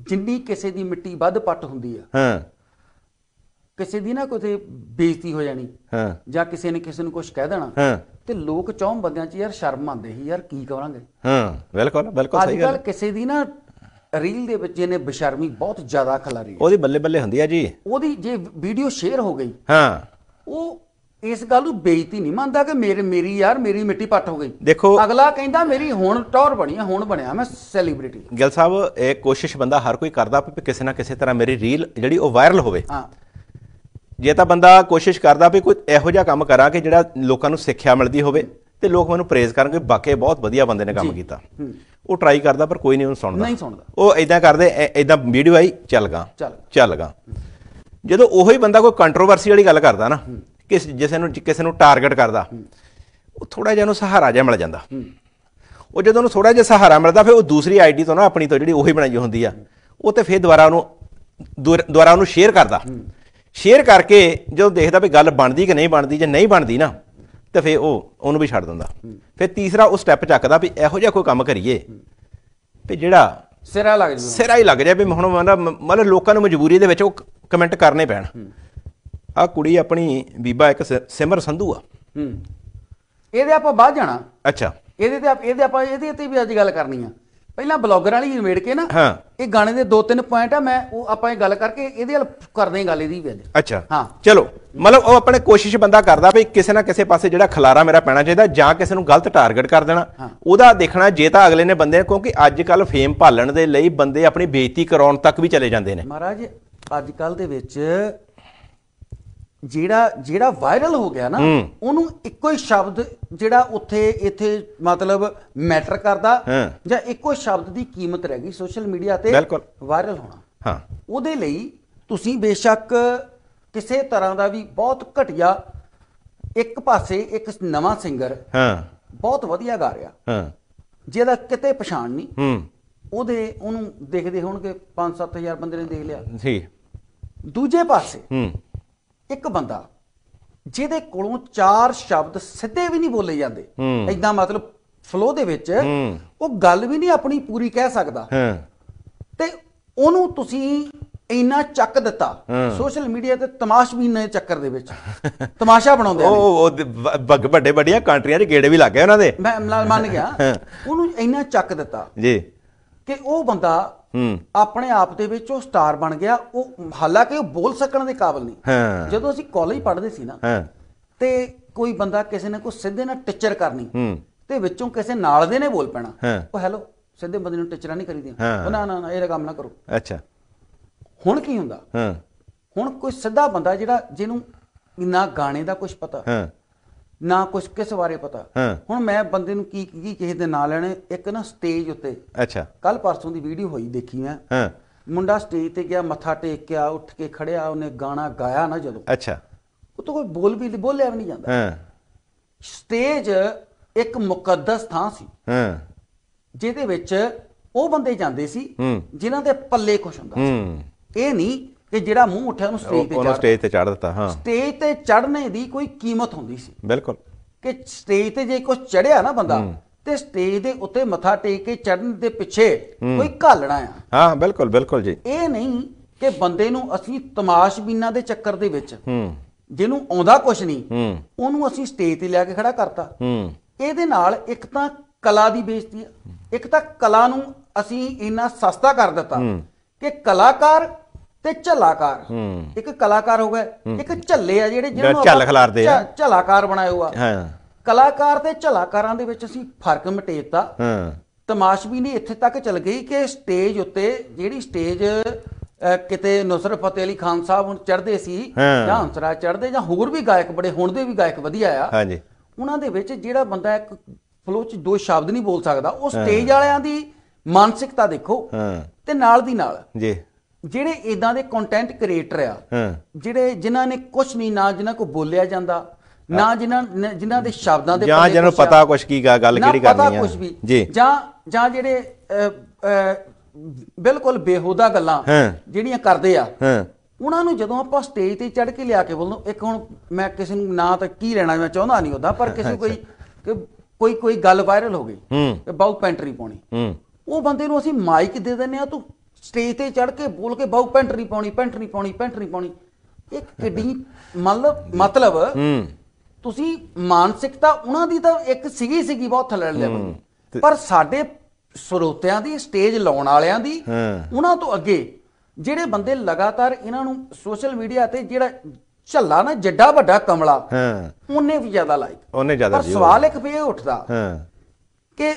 ਜਿੰਨੀ ਕਿਸੇ ਦੀ ਮਿੱਟੀ ਵੱਧ ਪੱਟ ਹੁੰਦੀ ਆ ਹਾਂ ਕਿਸੇ ਦੀ ਨਾ ਕੋਈ ਬੇਇੱਜ਼ਤੀ ਹੋ ਜਾਣੀ ਹਾਂ ਜਾਂ ਕਿਸੇ ਨੇ ਕਿਸੇ ਨੂੰ ਕੁਝ ਕਹਿ ਦੇਣਾ ਹਾਂ ਤੇ ਲੋਕ ਚੌਂ ਬੰਦਿਆਂ 'ਚ ਯਾਰ ਸ਼ਰਮ ਆਉਂਦੇ ਸੀ ਯਾਰ ਕੀ ਕਰਾਂਗੇ ਹਾਂ ਬਿਲਕੁਲ ਬਿਲਕੁਲ ਸਹੀ ਗੱਲ ਅੱਜ ਕੱਲ ਕਿਸੇ ਦੀ ਨਾ ਰੀਲ ਦੇ ਵਿੱਚ ਇਹਨੇ ਬਸ਼ਰਮੀ ਬਹੁਤ ਜ਼ਿਆਦਾ ਖਲਾਰੀ ਉਹਦੀ ਬੱਲੇ ਬੱਲੇ ਹੁੰਦੀ ਆ ਜੀ ਉਹਦੀ ਜੇ ਵੀਡੀਓ ਸ਼ੇਅਰ ਹੋ ਗਈ ਹਾਂ ਉਹ ਇਸ ਗੱਲ ਨੂੰ ਬੇਇੱਜ਼ਤੀ ਨਹੀਂ ਮੰਨਦਾ ਕਿ ਮੇਰੇ ਮੇਰੀ ਯਾਰ ਮੇਰੀ ਮਿੱਟੀ ਪੱਟ ਹੋ ਗਈ ਦੇਖੋ ਅਗਲਾ ਕਹਿੰਦਾ ਮੇਰੀ ਹੁਣ ਟੌਰ ਬਣੀ ਆ ਹੁਣ ਬਣਿਆ ਮੈਂ ਸੈਲੀਬ੍ਰਿਟੀ ਗਿੱਲ ਸਾਹਿਬ ਇਹ ਕੋਸ਼ਿਸ਼ ਬੰਦਾ ਹਰ ਕੋਈ ਕਰਦਾ ਵੀ ਕਿਸੇ ਨਾ ਕਿਸੇ ਤਰ੍ਹਾਂ ਮੇਰੀ ਰੀਲ ਜਿਹੜੀ ਉਹ ਵਾਇਰਲ ਹੋਵੇ ਹਾਂ ਜੇ ਤਾਂ ਬੰਦਾ ਕੋਸ਼ਿਸ਼ ਕਰਦਾ ਵੀ ਕੋਈ ਇਹੋ ਜਿਹਾ ਕੰਮ ਕਰਾਂ ਕਿ ਜਿਹੜਾ ਲੋਕਾਂ ਨੂੰ ਸਿੱਖਿਆ ਮਿਲਦੀ ਹੋਵੇ ਤੇ ਲੋਕ ਮੈਨੂੰ ਪ੍ਰੇਜ਼ ਕਰਨਗੇ ਬਾਕੀ ਬਹੁਤ ਵਧੀਆ ਬੰਦੇ ਨੇ ਕੰਮ ਕੀਤਾ ਹੂੰ ਉਹ ਟਰਾਈ ਕਰਦਾ ਪਰ ਕੋਈ ਨਹੀਂ ਉਹਨੂੰ ਸੁਣਦਾ ਨਹੀਂ ਸੁਣਦਾ ਉਹ ਇਦਾਂ ਕਰਦੇ ਇਦਾਂ ਵੀਡੀਓ ਆਈ ਚੱਲ ਗਾ ਚੱਲ ਗਾ ਜਦੋਂ ਉਹੋ ਹੀ ਬੰਦਾ ਕੋਈ ਕੰਟਰੋਵਰਸੀ ਵਾਲੀ ਗੱਲ ਕਰਦਾ ਨਾ ਕਿਸ ਜਿਸੇ ਨੂੰ ਕਿਸੇ ਨੂੰ ਟਾਰਗੇਟ ਕਰਦਾ ਉਹ ਥੋੜਾ ਜਿਹਾ ਉਹਨੂੰ ਸਹਾਰਾ ਜਿਹਾ ਮਿਲ ਜਾਂਦਾ ਉਹ ਜਦੋਂ ਉਹਨੂੰ ਥੋੜਾ ਜਿਹਾ ਸਹਾਰਾ ਮਿਲਦਾ ਫਿਰ ਉਹ ਦੂਸਰੀ ਆਈਡੀ ਤੋਂ ਨਾ ਆਪਣੀ ਤੋਂ ਜਿਹੜੀ ਉਹੀ ਬਣਾਈ ਹੁੰਦੀ ਆ ਉਹ ਤੇ ਫਿਰ ਦੁਬਾਰਾ ਉਹਨੂੰ ਦੁਬਾਰਾ ਉਹਨੂੰ ਸ਼ੇਅਰ ਕਰਦਾ ਸ਼ੇਅਰ ਕਰਕੇ ਜਦੋਂ ਦੇਖਦਾ ਵੀ ਗੱਲ ਬਣਦੀ ਕਿ ਨਹੀਂ ਬਣਦੀ ਜੇ ਨਹੀਂ ਬਣਦੀ ਨਾ ਤੇ ਫੇ ਉਹ ਉਹਨੂੰ ਵੀ ਛੱਡ ਦਿੰਦਾ ਫੇ ਤੀਸਰਾ ਉਹ ਸਟੈਪ ਚੱਕਦਾ ਵੀ ਇਹੋ ਜਿਹਾ ਕੋਈ ਕੰਮ ਕਰੀਏ ਵੀ ਜਿਹੜਾ ਸਿਰਾ ਲੱਗ ਜੂ ਸਿਰਾ ਹੀ ਲੱਗ ਜਾ ਵੀ ਹੁਣ ਮਤਲਬ ਲੋਕਾਂ ਨੂੰ ਮਜਬੂਰੀ ਦੇ ਵਿੱਚ ਉਹ ਕਮੈਂਟ ਕਰਨੇ ਪੈਣ ਆ ਕੁੜੀ ਆਪਣੀ ਬੀਬਾ ਇੱਕ ਸਿਮਰ ਸੰਧੂ ਆ ਇਹਦੇ ਆਪਾਂ ਬਾਅਦ ਜਾਣਾ ਅੱਛਾ ਇਹਦੇ ਤੇ ਇਹਦੇ ਆਪਾਂ ਇਹਦੇ ਤੇ ਵੀ ਅੱਜ ਗੱਲ ਕਰਨੀ ਆ ਪਹਿਲਾਂ ਬਲੌਗਰਾਂ ਵਾਲੀ ਨਿਬੇੜ ਕੇ ਨਾ ਹਾਂ ਇਹ ਗਾਣੇ ਦੇ ਦੋ ਤਿੰਨ ਪੁਆਇੰਟ ਆ ਮੈਂ ਉਹ ਆਪਾਂ ਇਹ ਗੱਲ ਕਰਕੇ ਇਹਦੇ ਨਾਲ ਕਰਦੇ ਹਾਂ ਗੱਲ ਇਹਦੀ ਵੀ ਅੱਜ ਅੱਛਾ ਹਾਂ ਚਲੋ ਮਤਲਬ ਉਹ ਆਪਣੇ ਕੋਸ਼ਿਸ਼ ਬੰਦਾ ਕਰਦਾ ਵੀ ਕਿਸੇ ਨਾ ਕਿਸੇ ਪਾਸੇ ਜਿਹੜਾ ਖਲਾਰਾ ਮੇਰਾ ਪੈਣਾ ਚਾਹੀਦਾ ਜਾਂ ਕਿਸੇ ਨੂੰ ਗਲਤ ਟਾਰਗੇਟ ਕਰ ਦੇਣਾ ਉਹਦਾ ਦੇਖਣਾ ਜੇ ਤਾਂ ਅਗਲੇ ਨੇ ਬੰਦੇ ਕਿਉਂਕਿ ਅੱਜ ਕੱਲ ਫੇਮ ਭਾਲਣ ਦੇ ਲਈ ਬੰਦੇ ਆਪਣੀ ਬੇਇੱਜ਼ਤੀ ਕਰਾਉਣ ਤੱਕ ਵੀ ਚਲੇ ਜਾਂਦੇ ਨੇ ਮਹਾਰਾਜ ਅੱਜ ਕੱਲ ਦੇ ਵਿੱਚ ਜਿਹੜਾ ਜਿਹੜਾ ਵਾਇਰਲ ਹੋ ਗਿਆ ਨਾ ਉਹਨੂੰ ਇੱਕੋ ਹੀ ਸ਼ਬਦ ਜਿਹੜਾ ਉੱਥੇ ਇੱਥੇ ਮਤਲਬ ਮੈਟਰ ਕਰਦਾ ਜਾਂ ਇੱਕੋ ਸ਼ਬਦ ਦੀ ਕੀਮਤ ਰਹਿ ਗਈ ਸੋਸ਼ਲ ਮੀਡੀਆ ਤੇ ਵਾਇਰਲ ਹੋਣਾ ਹਾਂ ਉਹਦੇ ਲਈ ਤੁਸੀਂ ਬੇਸ਼ੱਕ ਕਿਸੇ ਤਰ੍ਹਾਂ ਦਾ ਵੀ ਬਹੁਤ ਘਟਿਆ ਇੱਕ ਪਾਸੇ ਇੱਕ ਨਵਾਂ ਸਿੰਗਰ ਹਾਂ ਬਹੁਤ ਵਧੀਆ ਗਾ ਰਿਹਾ ਹਾਂ ਜਿਹਦਾ ਕਿਤੇ ਪਛਾਣ ਨਹੀਂ ਹੂੰ ਉਹਦੇ ਉਹਨੂੰ ਦੇਖਦੇ ਹੋਣਗੇ 5-7000 ਬੰਦੇ ਨੇ ਦੇਖ ਲਿਆ ਜੀ ਦੂਜੇ ਪਾਸੇ ਹੂੰ ਇੱਕ ਬੰਦਾ ਜਿਹਦੇ ਕੋਲੋਂ ਚਾਰ ਸ਼ਬਦ ਸਿੱਧੇ ਵੀ ਨਹੀਂ ਬੋਲੇ ਜਾਂਦੇ ਐਦਾਂ ਮਤਲਬ ਫਲੋ ਦੇ ਵਿੱਚ ਉਹ ਗੱਲ ਵੀ ਨਹੀਂ ਆਪਣੀ ਪੂਰੀ ਕਹਿ ਸਕਦਾ ਤੇ ਉਹਨੂੰ ਤੁਸੀਂ ਇੰਨਾ ਚੱਕ ਦਿੱਤਾ ਸੋਸ਼ਲ ਮੀਡੀਆ ਤੇ ਤਮਾਸ਼ਬੀਨ ਨੇ ਚੱਕਰ ਦੇ ਵਿੱਚ ਤਮਾਸ਼ਾ ਬਣਾਉਂਦੇ ਆ ਉਹ ਵੱਡੇ ਵੱਡੀਆਂ ਕੰਟਰੀਆਂ 'ਚ ਗੇੜੇ ਵੀ ਲੱਗੇ ਉਹਨਾਂ ਦੇ ਮੈਂ ਮੰਨ ਗਿਆ ਉਹਨੂੰ ਇੰਨਾ ਚੱਕ ਦਿੱਤਾ ਜੀ ਕਿ ਉਹ ਬੰਦਾ ਹੂੰ ਆਪਣੇ ਆਪ ਦੇ ਵਿੱਚ ਉਹ ਸਟਾਰ ਬਣ ਗਿਆ ਉਹ ਹਾਲਾਂਕਿ ਉਹ ਬੋਲ ਸਕਣ ਦੇ ਕਾਬਿਲ ਨਹੀਂ ਜਦੋਂ ਅਸੀਂ ਕਾਲਜ ਪੜ੍ਹਦੇ ਸੀ ਨਾ ਤੇ ਕੋਈ ਬੰਦਾ ਕਿਸੇ ਨੇ ਕੋਈ ਸਿੱਧੇ ਨਾਲ ਟੀਚਰ ਕਰਨੀ ਤੇ ਵਿੱਚੋਂ ਕਿਸੇ ਨਾਲ ਦੇ ਨੇ ਬੋਲ ਪੈਣਾ ਉਹ ਹੈਲੋ ਸਿੱਧੇ ਬੰਦੇ ਨੂੰ ਟੀਚਰਾਂ ਨਹੀਂ ਕਰੀਦੀ ਉਹ ਨਾ ਨਾ ਨਾ ਇਹ ਕੰਮ ਨਾ ਕਰੋ ਅੱਛਾ ਹੁਣ ਕੀ ਹੁੰਦਾ ਹੁਣ ਕੋਈ ਸਿੱਧਾ ਬੰਦਾ ਜਿਹੜਾ ਜਿਹਨੂੰ ਨਾ ਗਾਣੇ ਦਾ ਕੁਝ ਪਤਾ ਹਾਂ ਨਾ ਕੁਝ ਕਿਸ ਬਾਰੇ ਪਤਾ ਹੁਣ ਮੈਂ ਬੰਦੇ ਨੂੰ ਕੀ ਕੀ ਕਿਸੇ ਦੇ ਨਾਂ ਲੈਣੇ ਇੱਕ ਨਾ ਸਟੇਜ ਉੱਤੇ ਅੱਛਾ ਕੱਲ ਪਰਸੋਂ ਦੀ ਵੀਡੀਓ ਹੋਈ ਦੇਖੀ ਮੈਂ ਹਾਂ ਮੁੰਡਾ ਸਟੇਜ ਤੇ ਗਿਆ ਮੱਥਾ ਟੇਕ ਕੇ ਆ ਉੱਠ ਕੇ ਖੜਿਆ ਉਹਨੇ ਗਾਣਾ ਗਾਇਆ ਨਾ ਜਦੋਂ ਅੱਛਾ ਉਹ ਤਾਂ ਕੋਈ ਬੋਲ ਵੀ ਬੋਲਿਆ ਵੀ ਨਹੀਂ ਜਾਂਦਾ ਹਾਂ ਸਟੇਜ ਇੱਕ ਮੁਕੱਦਸ ਥਾਂ ਸੀ ਹਾਂ ਜਿਹਦੇ ਵਿੱਚ ਉਹ ਬੰਦੇ ਜਾਂਦੇ ਸੀ ਜਿਨ੍ਹਾਂ ਦੇ ਪੱਲੇ ਕੁਝ ਹੁੰਦਾ ਸੀ ਇਹ ਨਹੀਂ ਕਿ ਜਿਹੜਾ ਮੂੰਹ ਉੱਠਿਆ ਉਹਨੂੰ ਸਟੇਜ ਤੇ ਉਹਨੂੰ ਸਟੇਜ ਤੇ ਚੜ੍ਹ ਦਿੱਤਾ ਹਾਂ ਸਟੇਜ ਤੇ ਚੜਨੇ ਦੀ ਕੋਈ ਕੀਮਤ ਹੁੰਦੀ ਸੀ ਬਿਲਕੁਲ ਕਿ ਸਟੇਜ ਤੇ ਜੇ ਕੋਈ ਚੜਿਆ ਨਾ ਬੰਦਾ ਤੇ ਸਟੇਜ ਦੇ ਉੱਤੇ ਮੱਥਾ ਟੇਕ ਕੇ ਚੜਨ ਦੇ ਪਿੱਛੇ ਕੋਈ ਘਾਲਣਾ ਆ ਹਾਂ ਬਿਲਕੁਲ ਬਿਲਕੁਲ ਜੀ ਇਹ ਨਹੀਂ ਕਿ ਬੰਦੇ ਨੂੰ ਅਸੀਂ ਤਮਾਸ਼ਬੀਨਾਂ ਦੇ ਚੱਕਰ ਦੇ ਵਿੱਚ ਹੂੰ ਜਿਹਨੂੰ ਆਉਂਦਾ ਕੁਝ ਨਹੀਂ ਉਹਨੂੰ ਅਸੀਂ ਸਟੇਜ ਤੇ ਲਿਆ ਕੇ ਖੜਾ ਕਰਤਾ ਹੂੰ ਇਹਦੇ ਨਾਲ ਇੱਕ ਤਾਂ ਕਲਾ ਦੀ ਬੇਇੱਜ਼ਤੀ ਇੱਕ ਤਾਂ ਕਲਾ ਨੂੰ ਅਸੀਂ ਇੰਨਾ ਸਸਤਾ ਕਰ ਦਿੱਤਾ ਕਿ ਕਲਾਕਾਰ ਤੇ ਝੱਲਾਕਾਰ ਇੱਕ ਕਲਾਕਾਰ ਹੋ ਗਿਆ ਇੱਕ ਝੱਲੇ ਆ ਜਿਹੜੇ ਜਿਹਨਾਂ ਨੂੰ ਝੱਲ ਖਲਾਰਦੇ ਆ ਝੱਲਾਕਾਰ ਬਣਾਇਆ ਹੋਆ ਹਾਂ ਕਲਾਕਾਰ ਤੇ ਝੱਲਾਕਾਰਾਂ ਦੇ ਵਿੱਚ ਅਸੀਂ ਫਰਕ ਮਟੇਤਾ ਹਾਂ ਤਮਾਸ਼ਬੀ ਨੇ ਇੱਥੇ ਤੱਕ ਚੱਲ ਗਈ ਕਿ ਸਟੇਜ ਉੱਤੇ ਜਿਹੜੀ ਸਟੇਜ ਕਿਤੇ ਨੁਸਰਤ ਫਤਿਹ ਅਲੀ ਖਾਨ ਸਾਹਿਬ ਹੁਣ ਚੜਦੇ ਸੀ ਜਾਂ ਹੰਸਰਾ ਚੜਦੇ ਜਾਂ ਹੋਰ ਵੀ ਗਾਇਕ ਬੜੇ ਹੁਣ ਦੇ ਵੀ ਗਾਇਕ ਵਧੀਆ ਆ ਹਾਂਜੀ ਉਹਨਾਂ ਦੇ ਵਿੱਚ ਜਿਹੜਾ ਬੰਦਾ ਇੱਕ ਫਲੋ ਚ ਦੋ ਸ਼ਬਦ ਨਹੀਂ ਬੋਲ ਸਕਦਾ ਉਹ ਸਟੇਜ ਵਾਲਿਆਂ ਦੀ ਮਾਨਸਿਕਤਾ ਦੇਖੋ ਹਾਂ ਤੇ ਨਾਲ ਦੀ ਨਾਲ ਜੀ ਜਿਹੜੇ ਇਦਾਂ ਦੇ ਕੰਟੈਂਟ ਕ੍ਰੀਏਟਰ ਆ ਜਿਹੜੇ ਜਿਨ੍ਹਾਂ ਨੇ ਕੁਝ ਨਹੀਂ ਨਾ ਜਿਨ੍ਹਾਂ ਕੋ ਬੋਲਿਆ ਜਾਂਦਾ ਨਾ ਜਿਨ੍ਹਾਂ ਜਿਨ੍ਹਾਂ ਦੇ ਸ਼ਬਦਾਂ ਦੇ ਜਾਂ ਜਿਹਨਾਂ ਨੂੰ ਪਤਾ ਕੁਝ ਕੀ ਗੱਲ ਕਿਹੜੀ ਕਰਨੀ ਆ ਨਾ ਪਤਾ ਵੀ ਜਾਂ ਜਾਂ ਜਿਹੜੇ ਬਿਲਕੁਲ ਬੇਹੂਦਾ ਗੱਲਾਂ ਜਿਹੜੀਆਂ ਕਰਦੇ ਆ ਉਹਨਾਂ ਨੂੰ ਜਦੋਂ ਆਪਾਂ ਸਟੇਜ ਤੇ ਚੜ ਕੇ ਲਿਆ ਕੇ ਬੋਲਦੇ ਇੱਕ ਹੁਣ ਮੈਂ ਕਿਸੇ ਨੂੰ ਨਾਂ ਤਾਂ ਕੀ ਲੈਣਾ ਮੈਂ ਚਾਹੁੰਦਾ ਨਹੀਂ ਉਹਦਾ ਪਰ ਕਿਸੇ ਕੋਈ ਕਿ ਕੋਈ ਕੋਈ ਗੱਲ ਵਾਇਰਲ ਹੋ ਗਈ ਤੇ ਬਾਉ ਪੈਂਟਰੀ ਪਾਉਣੀ ਉਹ ਬੰਦੇ ਨੂੰ ਅਸੀਂ ਮਾਈਕ ਦੇ ਦਿੰਨੇ ਆ ਤੂੰ ਸਟੇਜ ਤੇ ਚੜ ਕੇ ਬੋਲ ਕੇ ਬਹੁ ਪੈਂਟ ਨਹੀਂ ਪਾਉਣੀ ਪੈਂਟ ਨਹੀਂ ਪਾਉਣੀ ਪੈਂਟ ਨਹੀਂ ਪਾਉਣੀ ਇੱਕ ਕਿੱਡੀ ਮਤਲਬ ਮਤਲਬ ਤੁਸੀਂ ਮਾਨਸਿਕਤਾ ਉਹਨਾਂ ਦੀ ਤਾਂ ਇੱਕ ਸੀਗੀ ਸੀਗੀ ਬਹੁਤ ਥੱਲੇ ਲੈਵਲ ਪਰ ਸਾਡੇ ਸਰੋਤਿਆਂ ਦੀ ਸਟੇਜ ਲਾਉਣ ਵਾਲਿਆਂ ਦੀ ਉਹਨਾਂ ਤੋਂ ਅੱਗੇ ਜਿਹੜੇ ਬੰਦੇ ਲਗਾਤਾਰ ਇਹਨਾਂ ਨੂੰ ਸੋਸ਼ਲ ਮੀਡੀਆ ਤੇ ਜਿਹੜਾ ਝੱਲਾ ਨਾ ਜੱਡਾ ਵੱਡਾ ਕਮਲਾ ਹਾਂ ਉਹਨੇ ਵੀ ਜ਼ਿਆਦਾ ਲਾਈਕ ਉਹਨੇ ਜ਼ਿਆਦਾ ਪਰ ਸਵਾਲ ਇੱਕ ਫੇਰ ਉੱਠਦਾ ਹਾਂ ਕਿ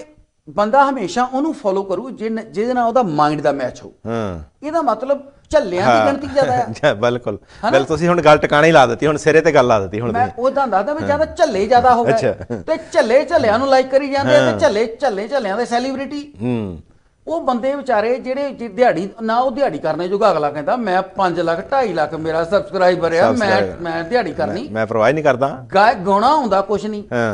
ਬੰਦਾ ਹਮੇਸ਼ਾ ਉਹਨੂੰ ਫੋਲੋ ਕਰੂ ਜਿਹਦੇ ਨਾਲ ਉਹਦਾ ਮਾਈਂਡ ਦਾ ਮੈਚ ਹੋ ਹਾਂ ਇਹਦਾ ਮਤਲਬ ਝੱਲਿਆਂ ਦੀ ਗਿਣਤੀ ਜ਼ਿਆਦਾ ਹੈ ਬਿਲਕੁਲ ਬਿਲ ਤੁਸੀਂ ਹੁਣ ਗੱਲ ਟਿਕਾਣੇ ਲਾ ਦਿੱਤੀ ਹੁਣ ਸਿਰੇ ਤੇ ਗੱਲ ਲਾ ਦਿੱਤੀ ਹੁਣ ਮੈਂ ਉਹਦਾ ਦੱਸਦਾ ਵੀ ਜਿਆਦਾ ਝੱਲੇ ਜ਼ਿਆਦਾ ਹੋ ਗਏ ਤੇ ਝੱਲੇ ਝੱਲਿਆਂ ਨੂੰ ਲਾਈਕ ਕਰੀ ਜਾਂਦੇ ਤੇ ਝੱਲੇ ਝੱਲੇ ਝੱਲਿਆਂ ਦੇ ਸੈਲੀਬ੍ਰਿਟੀ ਹੂੰ ਉਹ ਬੰਦੇ ਵਿਚਾਰੇ ਜਿਹੜੇ ਦਿਹਾੜੀ ਨਾ ਉਹ ਦਿਹਾੜੀ ਕਰਨੇ ਜੋਗਾ ਅਗਲਾ ਕਹਿੰਦਾ ਮੈਂ 5 ਲੱਖ 2.5 ਲੱਖ ਮੇਰਾ ਸਬਸਕ੍ਰਾਈਬਰ ਆ ਮੈਂ ਮੈਂ ਦਿਹਾੜੀ ਕਰਨੀ ਮੈਂ ਪ੍ਰੋਵਾਈਡ ਨਹੀਂ ਕਰਦਾ ਗਾਇ ਗੋਣਾ ਹੁੰਦਾ ਕੁਝ ਨਹੀਂ ਹਾਂ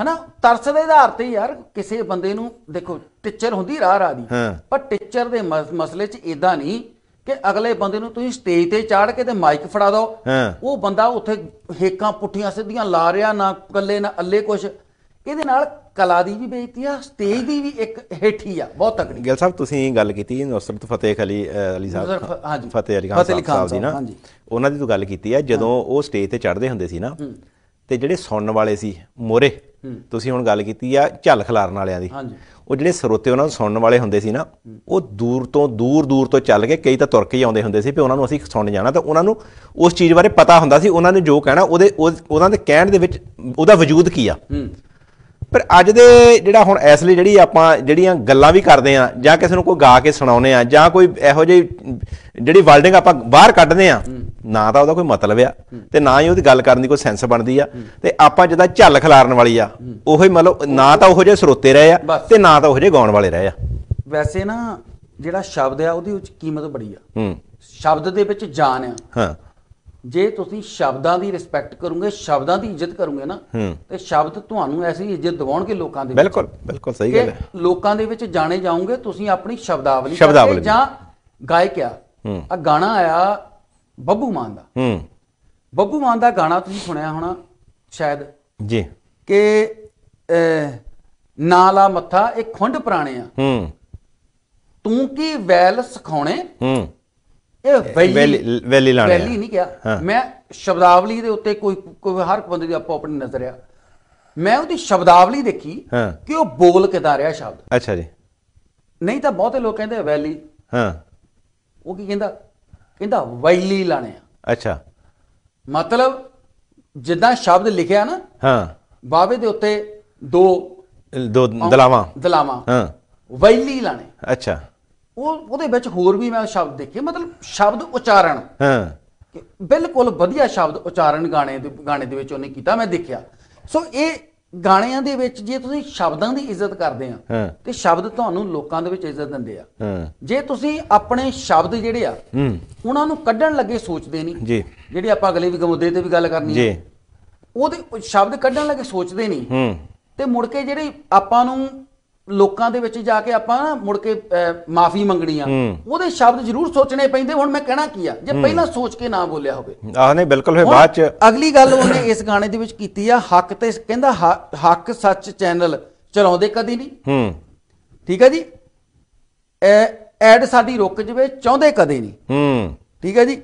ਹਨਾ ਤਰਸ ਦੇ ਆਧਾਰ ਤੇ ਯਾਰ ਕਿਸੇ ਬੰਦੇ ਨੂੰ ਦੇਖੋ ਟੀਚਰ ਹੁੰਦੀ ਰਾਹ ਰਾਹ ਦੀ ਪਰ ਟੀਚਰ ਦੇ ਮਸਲੇ 'ਚ ਇਦਾਂ ਨਹੀਂ ਕਿ ਅਗਲੇ ਬੰਦੇ ਨੂੰ ਤੁਸੀਂ ਸਟੇਜ ਤੇ ਚਾੜ ਕੇ ਤੇ ਮਾਈਕ ਫੜਾ ਦਿਓ ਉਹ ਬੰਦਾ ਉੱਥੇ ਹੇਕਾਂ ਪੁੱਠੀਆਂ ਸਿੱਧੀਆਂ ਲਾ ਰਿਹਾ ਨਾ ਕੱਲੇ ਨਾ ਅੱਲੇ ਕੁਛ ਇਹਦੇ ਨਾਲ ਕਲਾ ਦੀ ਵੀ ਬੇਇੱਜ਼ਤੀ ਆ ਸਟੇਜ ਦੀ ਵੀ ਇੱਕ ਹੇਠੀ ਆ ਬਹੁਤ ਤਕੜੀ ਗੱਲ ਸਾਹਿਬ ਤੁਸੀਂ ਗੱਲ ਕੀਤੀ ਨਸਰਤ ਫਤਿਹ ਅਲੀ ਅਲੀ ਸਾਹਿਬ ਹਾਂਜੀ ਫਤਿਹ ਅਲੀ ਖਾਨ ਸਾਹਿਬ ਦੀ ਨਾ ਉਹਨਾਂ ਦੀ ਤੂੰ ਗੱਲ ਕੀਤੀ ਆ ਜਦੋਂ ਉਹ ਸਟੇਜ ਤੇ ਚੜ੍ਹਦੇ ਹੁੰਦੇ ਸੀ ਨਾ ਤੇ ਜਿਹੜੇ ਸੁਣਨ ਵਾਲੇ ਸੀ ਮੋਰੇ ਤੁਸੀਂ ਹੁਣ ਗੱਲ ਕੀਤੀ ਆ ਝੱਲ ਖਲਾਰਨ ਵਾਲਿਆਂ ਦੀ ਹਾਂਜੀ ਉਹ ਜਿਹੜੇ ਸਰੋਤੇ ਉਹਨਾਂ ਨੂੰ ਸੁਣਨ ਵਾਲੇ ਹੁੰਦੇ ਸੀ ਨਾ ਉਹ ਦੂਰ ਤੋਂ ਦੂਰ ਦੂਰ ਤੋਂ ਚੱਲ ਕੇ ਕਈ ਤਾਂ ਤੁਰ ਕੇ ਹੀ ਆਉਂਦੇ ਹੁੰਦੇ ਸੀ ਵੀ ਉਹਨਾਂ ਨੂੰ ਅਸੀਂ ਸੁਣਨ ਜਾਣਾ ਤਾਂ ਉਹਨਾਂ ਨੂੰ ਉਸ ਚੀਜ਼ ਬਾਰੇ ਪਤਾ ਹੁੰਦਾ ਸੀ ਉਹਨਾਂ ਨੇ ਜੋ ਕਹਿਣਾ ਉਹਦੇ ਉਹਨਾਂ ਦੇ ਕਹਿਣ ਦੇ ਵਿੱਚ ਉਹਦਾ ਵਜੂਦ ਕੀ ਆ ਪਰ ਅੱਜ ਦੇ ਜਿਹੜਾ ਹੁਣ ਇਸ ਲਈ ਜਿਹੜੀ ਆਪਾਂ ਜਿਹੜੀਆਂ ਗੱਲਾਂ ਵੀ ਕਰਦੇ ਆ ਜਾਂ ਕਿਸੇ ਨੂੰ ਕੋਈ ਗਾ ਕੇ ਸੁਣਾਉਨੇ ਆ ਜਾਂ ਕੋਈ ਇਹੋ ਜਿਹੀ ਜਿਹੜੀ ਵਲਡਿੰਗ ਆਪਾਂ ਬਾਹਰ ਕੱਢਦੇ ਆ ਨਾ ਤਾਂ ਉਹਦਾ ਕੋਈ ਮਤਲਬ ਆ ਤੇ ਨਾ ਹੀ ਉਹਦੀ ਗੱਲ ਕਰਨ ਦੀ ਕੋਈ ਸੈਂਸ ਬਣਦੀ ਆ ਤੇ ਆਪਾਂ ਜਿਹਦਾ ਝੱਲ ਖਿਲਾਰਨ ਵਾਲੀ ਆ ਉਹੀ ਮਤਲਬ ਨਾ ਤਾਂ ਉਹੋ ਜਿਹੇ ਸਰੋਤੇ ਰਹੇ ਆ ਤੇ ਨਾ ਤਾਂ ਉਹੋ ਜਿਹੇ ਗਾਉਣ ਵਾਲੇ ਰਹੇ ਆ ਵੈਸੇ ਨਾ ਜਿਹੜਾ ਸ਼ਬਦ ਆ ਉਹਦੀ ਉੱਚ ਕੀਮਤ ਬੜੀ ਆ ਹੂੰ ਸ਼ਬਦ ਦੇ ਵਿੱਚ ਜਾਨ ਆ ਹਾਂ ਜੇ ਤੁਸੀਂ ਸ਼ਬਦਾਂ ਦੀ ਰਿਸਪੈਕਟ ਕਰੋਗੇ ਸ਼ਬਦਾਂ ਦੀ ਇੱਜ਼ਤ ਕਰੋਗੇ ਨਾ ਤੇ ਸ਼ਬਦ ਤੁਹਾਨੂੰ ਐਸੀ ਇੱਜ਼ਤ ਦਿਵਾਉਣਗੇ ਲੋਕਾਂ ਦੇ ਬਿਲਕੁਲ ਬਿਲਕੁਲ ਸਹੀ ਗੱਲ ਹੈ ਲੋਕਾਂ ਦੇ ਵਿੱਚ ਜਾਣੇ ਜਾਓਗੇ ਤੁਸੀਂ ਆਪਣੀ ਸ਼ਬਦਾਵਲੀ ਜਾਂ ਗਾਇਕ ਆ ਆ ਗਾਣਾ ਆਇਆ ਬੱਬੂ ਮਾਨ ਦਾ ਹੂੰ ਬੱਬੂ ਮਾਨ ਦਾ ਗਾਣਾ ਤੁਸੀਂ ਸੁਣਿਆ ਹੋਣਾ ਸ਼ਾਇਦ ਜੀ ਕਿ ਨਾਲਾ ਮੱਥਾ ਇਹ ਖੁੰਡ ਪੁਰਾਣੇ ਆ ਹੂੰ ਤੂੰ ਕੀ ਵੈਲ ਸਿਖਾਉਣੇ ਹੂੰ ਇਹ ਵੈਲੀ ਵੈਲੀ ਲਾਣੇ ਵੈਲੀ ਨਹੀਂ ਕਿਹਾ ਮੈਂ ਸ਼ਬਦਾਵਲੀ ਦੇ ਉੱਤੇ ਕੋਈ ਕੋਈ ਹਰ ਬੰਦੇ ਦੀ ਆਪੋ ਆਪਣੀ ਨਜ਼ਰ ਆ ਮੈਂ ਉਹਦੀ ਸ਼ਬਦਾਵਲੀ ਦੇਖੀ ਕਿ ਉਹ ਬੋਲ ਕਿਦਾਂ ਰਿਹਾ ਸ਼ਬਦ ਅੱਛਾ ਜੀ ਨਹੀਂ ਤਾਂ ਬਹੁਤੇ ਲੋਕ ਕਹਿੰਦੇ ਵੈਲੀ ਹਾਂ ਉਹ ਕੀ ਕਹਿੰਦਾ ਕਹਿੰਦਾ ਵੈਲੀ ਲਾਣੇ ਆ ਅੱਛਾ ਮਤਲਬ ਜਿੱਦਾਂ ਸ਼ਬਦ ਲਿਖਿਆ ਨਾ ਹਾਂ ਬਾਵੇ ਦੇ ਉੱਤੇ ਦੋ ਦੋ ਦਲਾਵਾਂ ਦਲਾਵਾਂ ਹਾਂ ਵੈਲੀ ਲਾਣੇ ਅੱਛਾ ਉਹ ਉਹਦੇ ਵਿੱਚ ਹੋਰ ਵੀ ਮੈਂ ਸ਼ਬਦ ਦੇਖੇ ਮਤਲਬ ਸ਼ਬਦ ਉਚਾਰਨ ਹਾਂ ਬਿਲਕੁਲ ਵਧੀਆ ਸ਼ਬਦ ਉਚਾਰਨ ਗਾਣੇ ਦੇ ਗਾਣੇ ਦੇ ਵਿੱਚ ਉਹਨੇ ਕੀਤਾ ਮੈਂ ਦੇਖਿਆ ਸੋ ਇਹ ਗਾਣਿਆਂ ਦੇ ਵਿੱਚ ਜੇ ਤੁਸੀਂ ਸ਼ਬਦਾਂ ਦੀ ਇੱਜ਼ਤ ਕਰਦੇ ਆ ਤੇ ਸ਼ਬਦ ਤੁਹਾਨੂੰ ਲੋਕਾਂ ਦੇ ਵਿੱਚ ਇੱਜ਼ਤ ਦਿੰਦੇ ਆ ਜੇ ਤੁਸੀਂ ਆਪਣੇ ਸ਼ਬਦ ਜਿਹੜੇ ਆ ਉਹਨਾਂ ਨੂੰ ਕੱਢਣ ਲੱਗੇ ਸੋਚਦੇ ਨਹੀਂ ਜੀ ਜਿਹੜੇ ਆਪਾਂ ਅਗਲੇ ਵੀ ਗਮੁੱਦੇ ਤੇ ਵੀ ਗੱਲ ਕਰਨੀ ਜੀ ਉਹਦੇ ਸ਼ਬਦ ਕੱਢਣ ਲੱਗੇ ਸੋਚਦੇ ਨਹੀਂ ਤੇ ਮੁੜ ਕੇ ਜਿਹੜੇ ਆਪਾਂ ਨੂੰ ਲੋਕਾਂ ਦੇ ਵਿੱਚ ਜਾ ਕੇ ਆਪਾਂ ਮੁੜ ਕੇ ਮਾਫੀ ਮੰਗਣੀ ਆ ਉਹਦੇ ਸ਼ਬਦ ਜ਼ਰੂਰ ਸੋਚਣੇ ਪੈਂਦੇ ਹੁਣ ਮੈਂ ਕਹਿਣਾ ਕੀ ਆ ਜੇ ਪਹਿਲਾਂ ਸੋਚ ਕੇ ਨਾ ਬੋਲਿਆ ਹੋਵੇ ਆਹ ਨਹੀਂ ਬਿਲਕੁਲ ਫਿਰ ਬਾਅਦ ਚ ਅਗਲੀ ਗੱਲ ਉਹਨੇ ਇਸ ਗਾਣੇ ਦੇ ਵਿੱਚ ਕੀਤੀ ਆ ਹੱਕ ਤੇ ਕਹਿੰਦਾ ਹੱਕ ਸੱਚ ਚੈਨਲ ਚਲਾਉਂਦੇ ਕਦੀ ਨਹੀਂ ਹੂੰ ਠੀਕ ਹੈ ਜੀ ਐਡ ਸਾਡੀ ਰੁਕ ਜਵੇ ਚਾਹੁੰਦੇ ਕਦੇ ਨਹੀਂ ਹੂੰ ਠੀਕ ਹੈ ਜੀ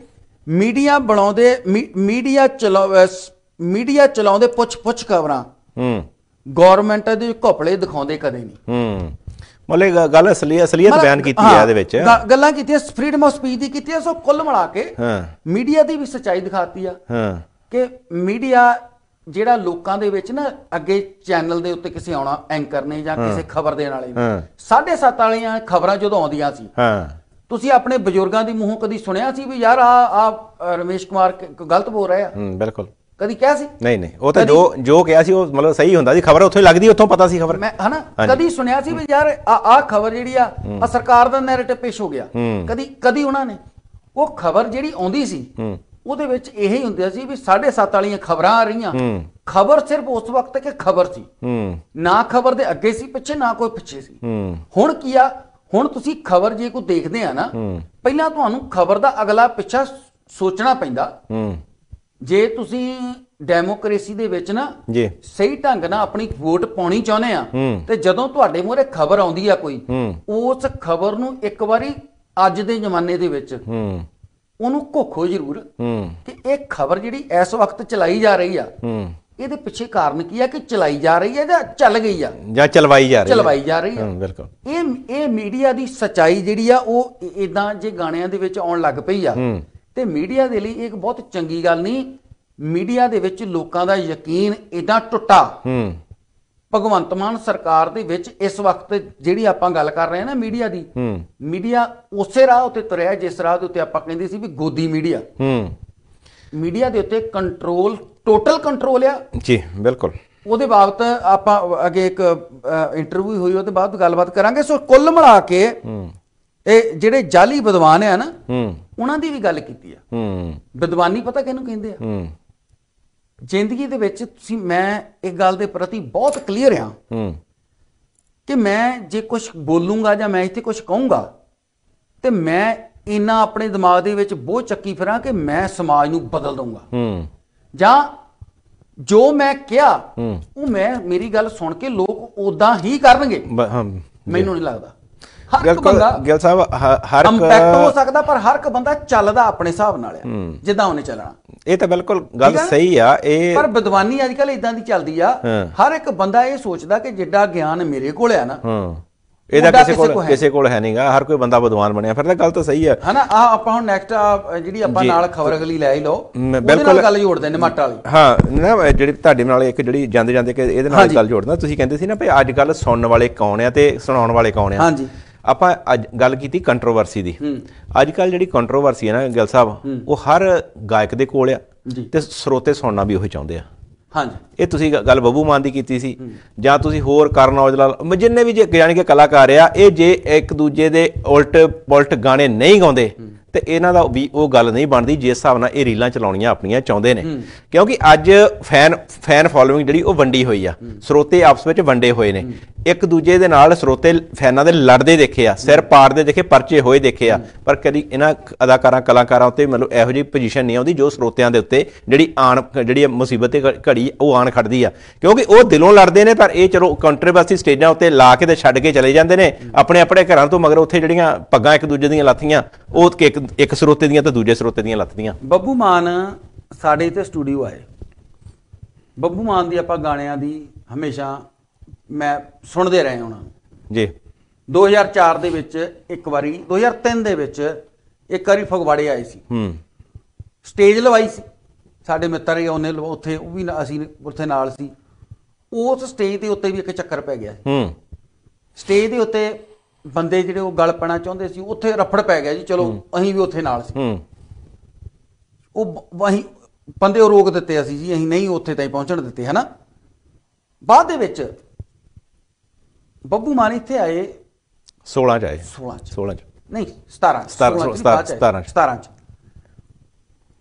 ਮੀਡੀਆ ਬਣਾਉਂਦੇ ਮੀਡੀਆ ਚਲਾਉਂਦੇ ਮੀਡੀਆ ਚਲਾਉਂਦੇ ਪੁੱਛ ਪੁੱਛ ਖਬਰਾਂ ਹੂੰ ਗਵਰਨਮੈਂਟ ਦੇ ਘਪਲੇ ਦਿਖਾਉਂਦੇ ਕਦੇ ਨਹੀਂ ਹੂੰ ਮਤਲਬ ਗੱਲ ਅਸਲੀ ਅਸਲੀਅਤ ਬਿਆਨ ਕੀਤੀ ਹੈ ਇਹਦੇ ਵਿੱਚ ਗੱਲਾਂ ਕੀਤੀਆਂ ਫਰੀडम ਆਫ ਸਪੀਚ ਦੀ ਕੀਤੀ ਹੈ ਸੋ ਕੁੱਲ ਮਿਲਾ ਕੇ ਹਾਂ ਮੀਡੀਆ ਦੀ ਵੀ ਸਚਾਈ ਦਿਖਾਤੀ ਆ ਹਾਂ ਕਿ ਮੀਡੀਆ ਜਿਹੜਾ ਲੋਕਾਂ ਦੇ ਵਿੱਚ ਨਾ ਅੱਗੇ ਚੈਨਲ ਦੇ ਉੱਤੇ ਕਿਸੇ ਆਉਣਾ ਐਂਕਰ ਨੇ ਜਾਂ ਕਿਸੇ ਖਬਰ ਦੇਣ ਵਾਲੇ ਨੇ 7:30 ਵਾਲੀਆਂ ਖਬਰਾਂ ਜਦੋਂ ਆਉਂਦੀਆਂ ਸੀ ਹਾਂ ਤੁਸੀਂ ਆਪਣੇ ਬਜ਼ੁਰਗਾਂ ਦੀ ਮੂੰਹੋਂ ਕਦੀ ਸੁਣਿਆ ਸੀ ਵੀ ਯਾਰ ਆ ਆ ਰਮੇਸ਼ ਕੁਮਾਰ ਗਲਤ ਬੋਲ ਰਿਹਾ ਹੂੰ ਬਿਲਕੁਲ ਕਦੀ ਕਿਹਾ ਸੀ ਨਹੀਂ ਨਹੀਂ ਉਹ ਤਾਂ ਜੋ ਜੋ ਕਿਹਾ ਸੀ ਉਹ ਮਤਲਬ ਸਹੀ ਹੁੰਦਾ ਸੀ ਖਬਰ ਉੱਥੋਂ ਹੀ ਲੱਗਦੀ ਉੱਥੋਂ ਪਤਾ ਸੀ ਖਬਰ ਮੈਂ ਹਨਾ ਕਦੀ ਸੁਣਿਆ ਸੀ ਵੀ ਯਾਰ ਆ ਆ ਖਬਰ ਜਿਹੜੀ ਆ ਆ ਸਰਕਾਰ ਦਾ ਨੈਰੇਟਿਵ ਪੇਸ਼ ਹੋ ਗਿਆ ਕਦੀ ਕਦੀ ਉਹਨਾਂ ਨੇ ਉਹ ਖਬਰ ਜਿਹੜੀ ਆਉਂਦੀ ਸੀ ਉਹਦੇ ਵਿੱਚ ਇਹੀ ਹੁੰਦਾ ਸੀ ਵੀ 7:30 ਵਾਲੀਆਂ ਖਬਰਾਂ ਆ ਰਹੀਆਂ ਖਬਰ ਸਿਰਫ ਉਸ ਵਕਤ ਕਿ ਖਬਰ ਸੀ ਨਾ ਖਬਰ ਦੇ ਅੱਗੇ ਸੀ ਪਿੱਛੇ ਨਾ ਕੋਈ ਪਿੱਛੇ ਸੀ ਹੁਣ ਕੀ ਆ ਹੁਣ ਤੁਸੀਂ ਖਬਰ ਜੇ ਕੋਈ ਦੇਖਦੇ ਆ ਨਾ ਪਹਿਲਾਂ ਤੁਹਾਨੂੰ ਖਬਰ ਦਾ ਅਗਲਾ ਪਿੱਛਾ ਸੋਚਣਾ ਪੈਂਦਾ ਜੇ ਤੁਸੀਂ ਡੈਮੋਕ੍ਰੇਸੀ ਦੇ ਵਿੱਚ ਨਾ ਜੀ ਸਹੀ ਢੰਗ ਨਾਲ ਆਪਣੀ ਵੋਟ ਪਾਉਣੀ ਚਾਹੁੰਦੇ ਆ ਤੇ ਜਦੋਂ ਤੁਹਾਡੇ ਮੂਹਰੇ ਖਬਰ ਆਉਂਦੀ ਆ ਕੋਈ ਉਸ ਖਬਰ ਨੂੰ ਇੱਕ ਵਾਰੀ ਅੱਜ ਦੇ ਜ਼ਮਾਨੇ ਦੇ ਵਿੱਚ ਉਹਨੂੰ ਘੋਖੋ ਜ਼ਰੂਰ ਕਿ ਇਹ ਖਬਰ ਜਿਹੜੀ ਇਸ ਵਕਤ ਚਲਾਈ ਜਾ ਰਹੀ ਆ ਇਹਦੇ ਪਿੱਛੇ ਕਾਰਨ ਕੀ ਆ ਕਿ ਚਲਾਈ ਜਾ ਰਹੀ ਆ ਜਾਂ ਚੱਲ ਗਈ ਆ ਜਾਂ ਚਲਵਾਈ ਜਾ ਰਹੀ ਆ ਚਲਵਾਈ ਜਾ ਰਹੀ ਹੈ ਬਿਲਕੁਲ ਇਹ ਇਹ ਮੀਡੀਆ ਦੀ ਸਚਾਈ ਜਿਹੜੀ ਆ ਉਹ ਇਦਾਂ ਜੇ ਗਾਣਿਆਂ ਦੇ ਵਿੱਚ ਆਉਣ ਲੱਗ ਪਈ ਆ ਤੇ ਮੀਡੀਆ ਦੇ ਲਈ ਇੱਕ ਬਹੁਤ ਚੰਗੀ ਗੱਲ ਨਹੀਂ ਮੀਡੀਆ ਦੇ ਵਿੱਚ ਲੋਕਾਂ ਦਾ ਯਕੀਨ ਇਦਾਂ ਟੁੱਟਾ ਹੂੰ ਭਗਵੰਤ ਮਾਨ ਸਰਕਾਰ ਦੇ ਵਿੱਚ ਇਸ ਵਕਤ ਜਿਹੜੀ ਆਪਾਂ ਗੱਲ ਕਰ ਰਹੇ ਹਾਂ ਨਾ ਮੀਡੀਆ ਦੀ ਮੀਡੀਆ ਉਸੇ ਰਾਹ ਉੱਤੇ ਤੁਰਿਆ ਜਿਸ ਰਾਹ ਦੇ ਉੱਤੇ ਆਪਾਂ ਕਹਿੰਦੇ ਸੀ ਵੀ ਗੋਦੀ ਮੀਡੀਆ ਹੂੰ ਮੀਡੀਆ ਦੇ ਉੱਤੇ ਕੰਟਰੋਲ ਟੋਟਲ ਕੰਟਰੋਲ ਆ ਜੀ ਬਿਲਕੁਲ ਉਹਦੇ ਬਾਬਤ ਆਪਾਂ ਅੱਗੇ ਇੱਕ ਇੰਟਰਵਿਊ ਹੋਈ ਉਹਦੇ ਬਾਅਦ ਗੱਲਬਾਤ ਕਰਾਂਗੇ ਸੋ ਕੁੱਲ ਮਿਲਾ ਕੇ ਇਹ ਜਿਹੜੇ ਜਾਲੀ ਵਿਦਵਾਨ ਆ ਨਾ ਹੂੰ ਉਹਨਾਂ ਦੀ ਵੀ ਗੱਲ ਕੀਤੀ ਆ ਹੂੰ ਵਿਦਵਾਨੀ ਪਤਾ ਕਿਹਨੂੰ ਕਹਿੰਦੇ ਆ ਹੂੰ ਜ਼ਿੰਦਗੀ ਦੇ ਵਿੱਚ ਤੁਸੀਂ ਮੈਂ ਇੱਕ ਗੱਲ ਦੇ ਪ੍ਰਤੀ ਬਹੁਤ ਕਲੀਅਰ ਆ ਹੂੰ ਕਿ ਮੈਂ ਜੇ ਕੁਝ ਬੋਲੂੰਗਾ ਜਾਂ ਮੈਂ ਇੱਥੇ ਕੁਝ ਕਹੂੰਗਾ ਤੇ ਮੈਂ ਇਨਾ ਆਪਣੇ ਦਿਮਾਗ ਦੇ ਵਿੱਚ ਬਹੁਤ ਚੱਕੀ ਫਿਰਾਂ ਕਿ ਮੈਂ ਸਮਾਜ ਨੂੰ ਬਦਲ ਦਊਂਗਾ ਹੂੰ ਜਾਂ ਜੋ ਮੈਂ ਕਿਹਾ ਉਹ ਮੈਂ ਮੇਰੀ ਗੱਲ ਸੁਣ ਕੇ ਲੋਕ ਉਦਾਂ ਹੀ ਕਰਨਗੇ ਮੈਨੂੰ ਨਹੀਂ ਲੱਗਦਾ ਹਰ ਇੱਕ ਬੰਦਾ ਗਿਲ ਸਾਹਿਬ ਹਰ ਇੱਕ ਇੰਪੈਕਟ ਹੋ ਸਕਦਾ ਪਰ ਹਰ ਇੱਕ ਬੰਦਾ ਚੱਲਦਾ ਆਪਣੇ ਹਿਸਾਬ ਨਾਲ ਆ ਜਿੱਦਾਂ ਉਹਨੇ ਚੱਲਣਾ ਇਹ ਤਾਂ ਬਿਲਕੁਲ ਗੱਲ ਸਹੀ ਆ ਇਹ ਪਰ ਵਿਦਵਾਨੀ ਅੱਜ ਕੱਲ ਇਦਾਂ ਦੀ ਚੱਲਦੀ ਆ ਹਰ ਇੱਕ ਬੰਦਾ ਇਹ ਸੋਚਦਾ ਕਿ ਜਿੱਡਾ ਗਿਆਨ ਮੇਰੇ ਕੋਲ ਆ ਨਾ ਇਹਦਾ ਕਿਸੇ ਕੋਲ ਕਿਸੇ ਕੋਲ ਹੈ ਨਹੀਂਗਾ ਹਰ ਕੋਈ ਬੰਦਾ ਵਿਦਵਾਨ ਬਣਿਆ ਫਿਰ ਤਾਂ ਗੱਲ ਤਾਂ ਸਹੀ ਹੈ ਹਨਾ ਆ ਆਪਾਂ ਹੁਣ ਨੈਕਸਟ ਜਿਹੜੀ ਆਪਾਂ ਨਾਲ ਖਬਰ ਅਗਲੀ ਲੈ ਹੀ ਲਓ ਬਿਲਕੁਲ ਗੱਲ ਜੋੜਦੇ ਨੇ ਮੱਟ ਵਾਲੀ ਹਾਂ ਨਾ ਜਿਹੜੀ ਤੁਹਾਡੇ ਨਾਲ ਇੱਕ ਜਿਹੜੀ ਜਾਂਦੇ ਜਾਂਦੇ ਕਿ ਇਹਦੇ ਨਾਲ ਗੱਲ ਜੋੜਨਾ ਤੁਸੀਂ ਕਹਿੰਦੇ ਸੀ ਨਾ ਭਈ ਅੱਜ ਕੱਲ ਸੁਣਨ ਵਾਲੇ ਕੌਣ ਆ ਤੇ ਸੁਣਾਉਣ ਵਾਲੇ ਕੌਣ ਆ ਹਾਂਜੀ ਆਪਾਂ ਅੱਜ ਗੱਲ ਕੀਤੀ ਕੰਟਰੋਵਰਸੀ ਦੀ ਅੱਜ ਕੱਲ ਜਿਹੜੀ ਕੰਟਰੋਵਰਸੀ ਹੈ ਨਾ ਗਿਲ ਸਾਹਿਬ ਉਹ ਹਰ ਗਾਇਕ ਦੇ ਕੋਲ ਆ ਤੇ ਸਰੋਤੇ ਸੁਣਨਾ ਵੀ ਉਹੀ ਚਾਹੁੰਦੇ ਆ ਹਾਂਜੀ ਇਹ ਤੁਸੀਂ ਗੱਲ ਬੱਬੂ ਮਾਨ ਦੀ ਕੀਤੀ ਸੀ ਜਾਂ ਤੁਸੀਂ ਹੋਰ ਕਰਨ ਔਜਲਾ ਜਿੰਨੇ ਵੀ ਜਿਹੜੇ ਯਾਨੀ ਕਿ ਕਲਾਕਾਰ ਆ ਇਹ ਜੇ ਇੱਕ ਦੂਜੇ ਦੇ ਉਲਟ ਪੁਲਟ ਗਾਣੇ ਨਹੀਂ ਗਾਉਂਦੇ ਤੇ ਇਹਨਾਂ ਦਾ ਵੀ ਉਹ ਗੱਲ ਨਹੀਂ ਬਣਦੀ ਜਿਸ ਹਿਸਾਬ ਨਾਲ ਇਹ ਰੀਲਾਂ ਚਲਾਉਣੀਆਂ ਆਪਣੀਆਂ ਚਾਹੁੰਦੇ ਨੇ ਕਿਉਂਕਿ ਅੱਜ ਫੈਨ ਫੈਨ ਫਾਲੋਇੰਗ ਜਿਹੜੀ ਉਹ ਵੰਡੀ ਹੋਈ ਆ ਸਰੋਤੇ ਆਪਸ ਵਿੱਚ ਵੰਡੇ ਹੋਏ ਨੇ ਇੱਕ ਦੂਜੇ ਦੇ ਨਾਲ ਸਰੋਤੇ ਫੈਨਾਂ ਦੇ ਲੜਦੇ ਦੇਖੇ ਆ ਸਿਰ ਪਾੜਦੇ ਦੇਖੇ ਪਰਚੇ ਹੋਏ ਦੇਖੇ ਆ ਪਰ ਕਦੀ ਇਹਨਾਂ ਅਦਾਕਾਰਾਂ ਕਲਾਕਾਰਾਂ ਉੱਤੇ ਮਤਲਬ ਇਹੋ ਜਿਹੀ ਪੋਜੀਸ਼ਨ ਨਹੀਂ ਆਉਂਦੀ ਜੋ ਸਰੋਤਿਆਂ ਦੇ ਉੱਤੇ ਜਿਹੜੀ ਆਣ ਜਿਹੜੀ ਮੁਸੀਬਤ ਤੇ ਘੜੀ ਉਹ ਆਣ ਖੜਦੀ ਆ ਕਿਉਂਕਿ ਉਹ ਦਿਲੋਂ ਲੜਦੇ ਨੇ ਪਰ ਇਹ ਚਲੋ ਕੰਟਰੋਵਰਸੀ ਸਟੇਜਾਂ ਉੱਤੇ ਲਾ ਕੇ ਤੇ ਛੱਡ ਕੇ ਚਲੇ ਜਾਂਦੇ ਨੇ ਆਪਣੇ ਆਪਣੇ ਘਰਾਂ ਤੋਂ ਮਗਰ ਉੱਥੇ ਜਿਹੜੀਆਂ ਪੱਗਾਂ ਇੱਕ ਦੂਜੇ ਦੀਆਂ ਲਾਥੀਆਂ ਉਹ ਇੱਕ ਇੱਕ ਸਰੋਤੇ ਦੀਆਂ ਤਾਂ ਦੂਜੇ ਸਰੋਤੇ ਦੀਆਂ ਲੱਤਦੀਆਂ ਬੱਬੂ ਮਾਨ ਸਾਡੇ ਇੱਥੇ ਸਟੂਡੀਓ ਆਏ ਬੱਬੂ ਮਾਨ ਦੀ ਆਪਾਂ ਗਾਣਿਆਂ ਦੀ ਹਮੇਸ਼ਾ ਮੈਂ ਸੁਣਦੇ ਰਹੇ ਹਾਂ ਜੀ 2004 ਦੇ ਵਿੱਚ ਇੱਕ ਵਾਰੀ 2003 ਦੇ ਵਿੱਚ ਇੱਕ ਵਾਰੀ ਫਗਵਾੜੇ ਆਏ ਸੀ ਹੂੰ ਸਟੇਜ ਲਵਾਈ ਸੀ ਸਾਡੇ ਮਿੱਤਰ ਹੀ ਉਹਨੇ ਉੱਥੇ ਉਹ ਵੀ ਅਸੀਂ ਉੱਥੇ ਨਾਲ ਸੀ ਉਸ ਸਟੇਜ ਦੇ ਉੱਤੇ ਵੀ ਇੱਕ ਚੱਕਰ ਪੈ ਗਿਆ ਹੂੰ ਸਟੇਜ ਦੇ ਉੱਤੇ ਬੰਦੇ ਜਿਹੜੇ ਉਹ ਗੱਲ ਪਣਾ ਚਾਹੁੰਦੇ ਸੀ ਉੱਥੇ ਰਫੜ ਪੈ ਗਿਆ ਜੀ ਚਲੋ ਅਸੀਂ ਵੀ ਉੱਥੇ ਨਾਲ ਸੀ ਹੂੰ ਉਹ ਵਹੀਂ ਬੰਦੇ ਉਹ ਰੋਕ ਦਿੱਤੇ ਅਸੀਂ ਜੀ ਅਸੀਂ ਨਹੀਂ ਉੱਥੇ ਤਾਈਂ ਪਹੁੰਚਣ ਦਿੱਤੇ ਹਨਾ ਬਾਅਦ ਦੇ ਵਿੱਚ ਬੱਬੂ ਮਾਨ ਇੱਥੇ ਆਏ 16 ਚ ਆਏ 16 ਚ 16 ਚ ਨਹੀਂ 17 17 17 17 17 ਚ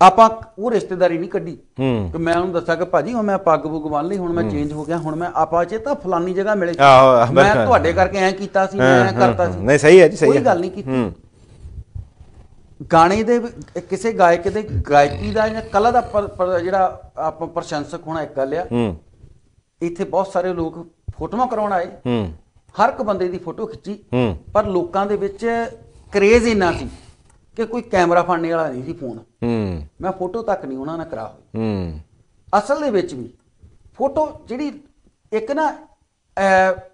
ਆਪਾਂ ਉਹ ਰਿਸ਼ਤੇਦਾਰੀ ਨਹੀਂ ਕੱਢੀ ਕਿ ਮੈਂ ਉਹਨੂੰ ਦੱਸਿਆ ਕਿ ਭਾਜੀ ਹੁਣ ਮੈਂ ਪੱਗ ਪੁੱਗ ਬੰਨ ਲਈ ਹੁਣ ਮੈਂ ਚੇਂਜ ਹੋ ਗਿਆ ਹੁਣ ਮੈਂ ਆਪਾ ਚ ਤਾਂ ਫਲਾਨੀ ਜਗ੍ਹਾ ਮਿਲੇ ਮੈਂ ਤੁਹਾਡੇ ਕਰਕੇ ਐ ਕੀਤਾ ਸੀ ਮੈਂ ਕਰਤਾ ਸੀ ਨਹੀਂ ਸਹੀ ਹੈ ਜੀ ਸਹੀ ਹੈ ਕੋਈ ਗੱਲ ਨਹੀਂ ਕੀਤੀ ਗਾਣੇ ਦੇ ਕਿਸੇ ਗਾਇਕ ਦੇ ਗਾਇਕੀ ਦਾ ਜਾਂ ਕਲਾ ਦਾ ਜਿਹੜਾ ਆਪਾਂ ਪ੍ਰਸ਼ੰਸਕ ਹੋਣਾ ਇੱਕ ਗੱਲ ਆ ਇੱਥੇ ਬਹੁਤ ਸਾਰੇ ਲੋਕ ਫੋਟੋਆਂ ਕਰਾਉਣ ਆਏ ਹਰ ਇੱਕ ਬੰਦੇ ਦੀ ਫੋਟੋ ਖਿੱਚੀ ਪਰ ਲੋਕਾਂ ਦੇ ਵਿੱਚ ਕਰੇਜ਼ ਇੰਨਾ ਸੀ ਕਿ ਕੋਈ ਕੈਮਰਾ ਫੜਨੇ ਵਾਲਾ ਨਹੀਂ ਸੀ ਫੋਨ ਹੂੰ ਮੈਂ ਫੋਟੋ ਤੱਕ ਨਹੀਂ ਉਹਨਾਂ ਨਾਲ ਕਰਾ ਹੋਈ ਹੂੰ ਅਸਲ ਦੇ ਵਿੱਚ ਵੀ ਫੋਟੋ ਜਿਹੜੀ ਇੱਕ ਨਾ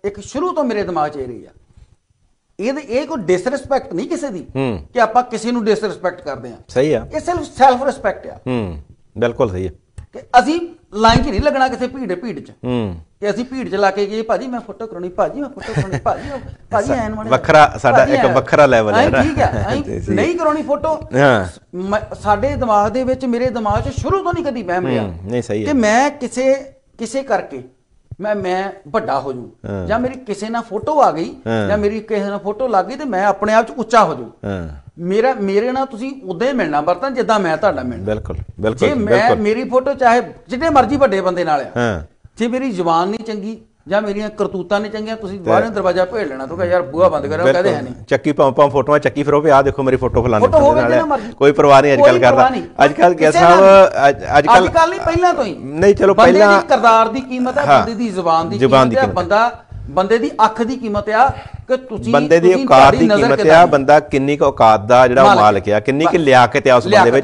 ਇੱਕ ਸ਼ੁਰੂ ਤੋਂ ਮੇਰੇ ਦਿਮਾਗ 'ਚ ਇਹ ਰਹੀ ਆ ਇਹ ਇਹ ਕੋਈ ਡਿਸਰੈਸਪੈਕਟ ਨਹੀਂ ਕਿਸੇ ਦੀ ਕਿ ਆਪਾਂ ਕਿਸੇ ਨੂੰ ਡਿਸਰੈਸਪੈਕਟ ਕਰਦੇ ਆ ਸਹੀ ਆ ਇਹ ਸਿਰਫ ਸੈਲਫ ਰਿਸਪੈਕਟ ਆ ਹੂੰ ਬਿਲਕੁਲ ਸਹੀ ਆ ਕਿ ਅਸੀਂ ਲਾਈਨ 'ਚ ਨਹੀਂ ਲੱਗਣਾ ਕਿਸੇ ਭੀੜ ਭੀੜ 'ਚ ਹੂੰ ਕਿ ਅਸੀਂ ਭੀੜ 'ਚ ਲਾ ਕੇ ਗਏ ਭਾਜੀ ਮੈਂ ਫੋਟੋ ਕਰਾਉਣੀ ਭਾਜੀ ਮੈਂ ਫੋਟੋ ਕਰਾਉਣੀ ਭਾਜੀ ਭਾਜੀ ਐਨ ਵਾਲੇ ਵੱਖਰਾ ਸਾਡਾ ਇੱਕ ਵੱਖਰਾ ਲੈਵਲ ਹੈ ਠੀਕ ਹੈ ਨਹੀਂ ਕਰਾਉਣੀ ਫੋਟੋ ਹਾਂ ਸਾਡੇ ਦਿਮਾਗ ਦੇ ਵਿੱਚ ਮੇਰੇ ਦਿਮਾਗ 'ਚ ਸ਼ੁਰੂ ਤੋਂ ਨਹੀਂ ਕਦੀ ਵਹਿਮ ਰਿਹਾ ਨਹੀਂ ਸਹੀ ਹੈ ਕਿ ਮੈਂ ਕਿਸੇ ਕਿਸੇ ਕਰਕੇ ਮੈਂ ਮੈਂ ਵੱਡਾ ਹੋ ਜੂ ਜਾਂ ਮੇਰੀ ਕਿਸੇ ਨਾਲ ਫੋਟੋ ਆ ਗਈ ਜਾਂ ਮੇਰੀ ਕਿਸੇ ਨਾਲ ਫੋਟੋ ਲੱਗ ਗਈ ਤੇ ਮੈਂ ਆਪਣੇ ਆਪ ਚ ਉੱਚਾ ਹੋ ਜੂ ਮੇਰਾ ਮੇਰੇ ਨਾਲ ਤੁਸੀਂ ਉਦਾਂ ਹੀ ਮਿਲਣਾ ਵਰਤਨ ਜਿੱਦਾਂ ਮੈਂ ਤੁਹਾਡਾ ਮਿਲਣਾ ਬਿਲਕੁਲ ਬਿਲਕੁਲ ਜੇ ਮੈਂ ਮੇਰੀ ਫੋਟੋ ਚਾਹੇ ਜਿਹੜੇ ਮਰਜ਼ੀ ਵੱਡੇ ਬੰਦੇ ਨਾਲ ਆ ਜੇ ਮੇਰੀ ਜ਼ੁਬਾਨ ਨਹੀਂ ਚੰਗੀ ਜਾਂ ਮੇਰੀਆਂ ਕਰਤੂਤਾਂ ਨਹੀਂ ਚੰਗੀਆਂ ਤੁਸੀਂ ਬਾਹਰੋਂ ਦਰਵਾਜ਼ਾ ਭੇਜ ਲੈਣਾ ਤੂੰ ਕਹ ਯਾਰ ਬੂਹਾ ਬੰਦ ਕਰ ਉਹ ਕਹਦੇ ਹੈ ਨਹੀਂ ਚੱਕੀ ਪੰਪ ਪੰਪ ਫੋਟੋਆਂ ਚੱਕੀ ਫਿਰੋ ਵੀ ਆ ਦੇਖੋ ਮੇਰੀ ਫੋਟੋ ਫਲਾਣੀ ਫੋਟੋ ਨਾਲ ਕੋਈ ਪਰਵਾਹ ਨਹੀਂ ਅੱਜ ਕੱਲ ਕਰਦਾ ਅੱਜ ਕੱਲ ਕਿਹਾ ਸਾਹਿਬ ਅੱਜ ਕੱਲ ਅੱਜ ਕੱਲ ਨਹੀਂ ਪਹਿਲਾਂ ਤੋਂ ਹੀ ਨਹੀਂ ਚਲੋ ਪਹਿਲਾਂ ਬੰਦੇ ਦੀ ਕਰਦਾਰ ਦੀ ਕੀਮਤ ਹੈ ਬੰਦੇ ਦੀ ਜ਼ੁਬਾਨ ਦੀ ਕੀਮਤ ਆ ਬੰਦਾ ਬੰਦੇ ਦੀ ਅੱਖ ਦੀ ਕੀਮਤ ਆ ਕਿ ਤੁਸੀਂ ਬੰਦੇ ਦੀ ਔਕਾਤ ਦੀ ਕੀਮਤ ਆ ਬੰਦਾ ਕਿੰਨੀ ਕੁ ਔਕਾਤ ਦਾ ਜਿਹੜਾ ਉਹ ਮਾਲਕ ਆ ਕਿੰਨੀ ਕੁ ਲਿਆਕਤ ਆ ਉਸ ਬੰਦੇ ਵਿੱਚ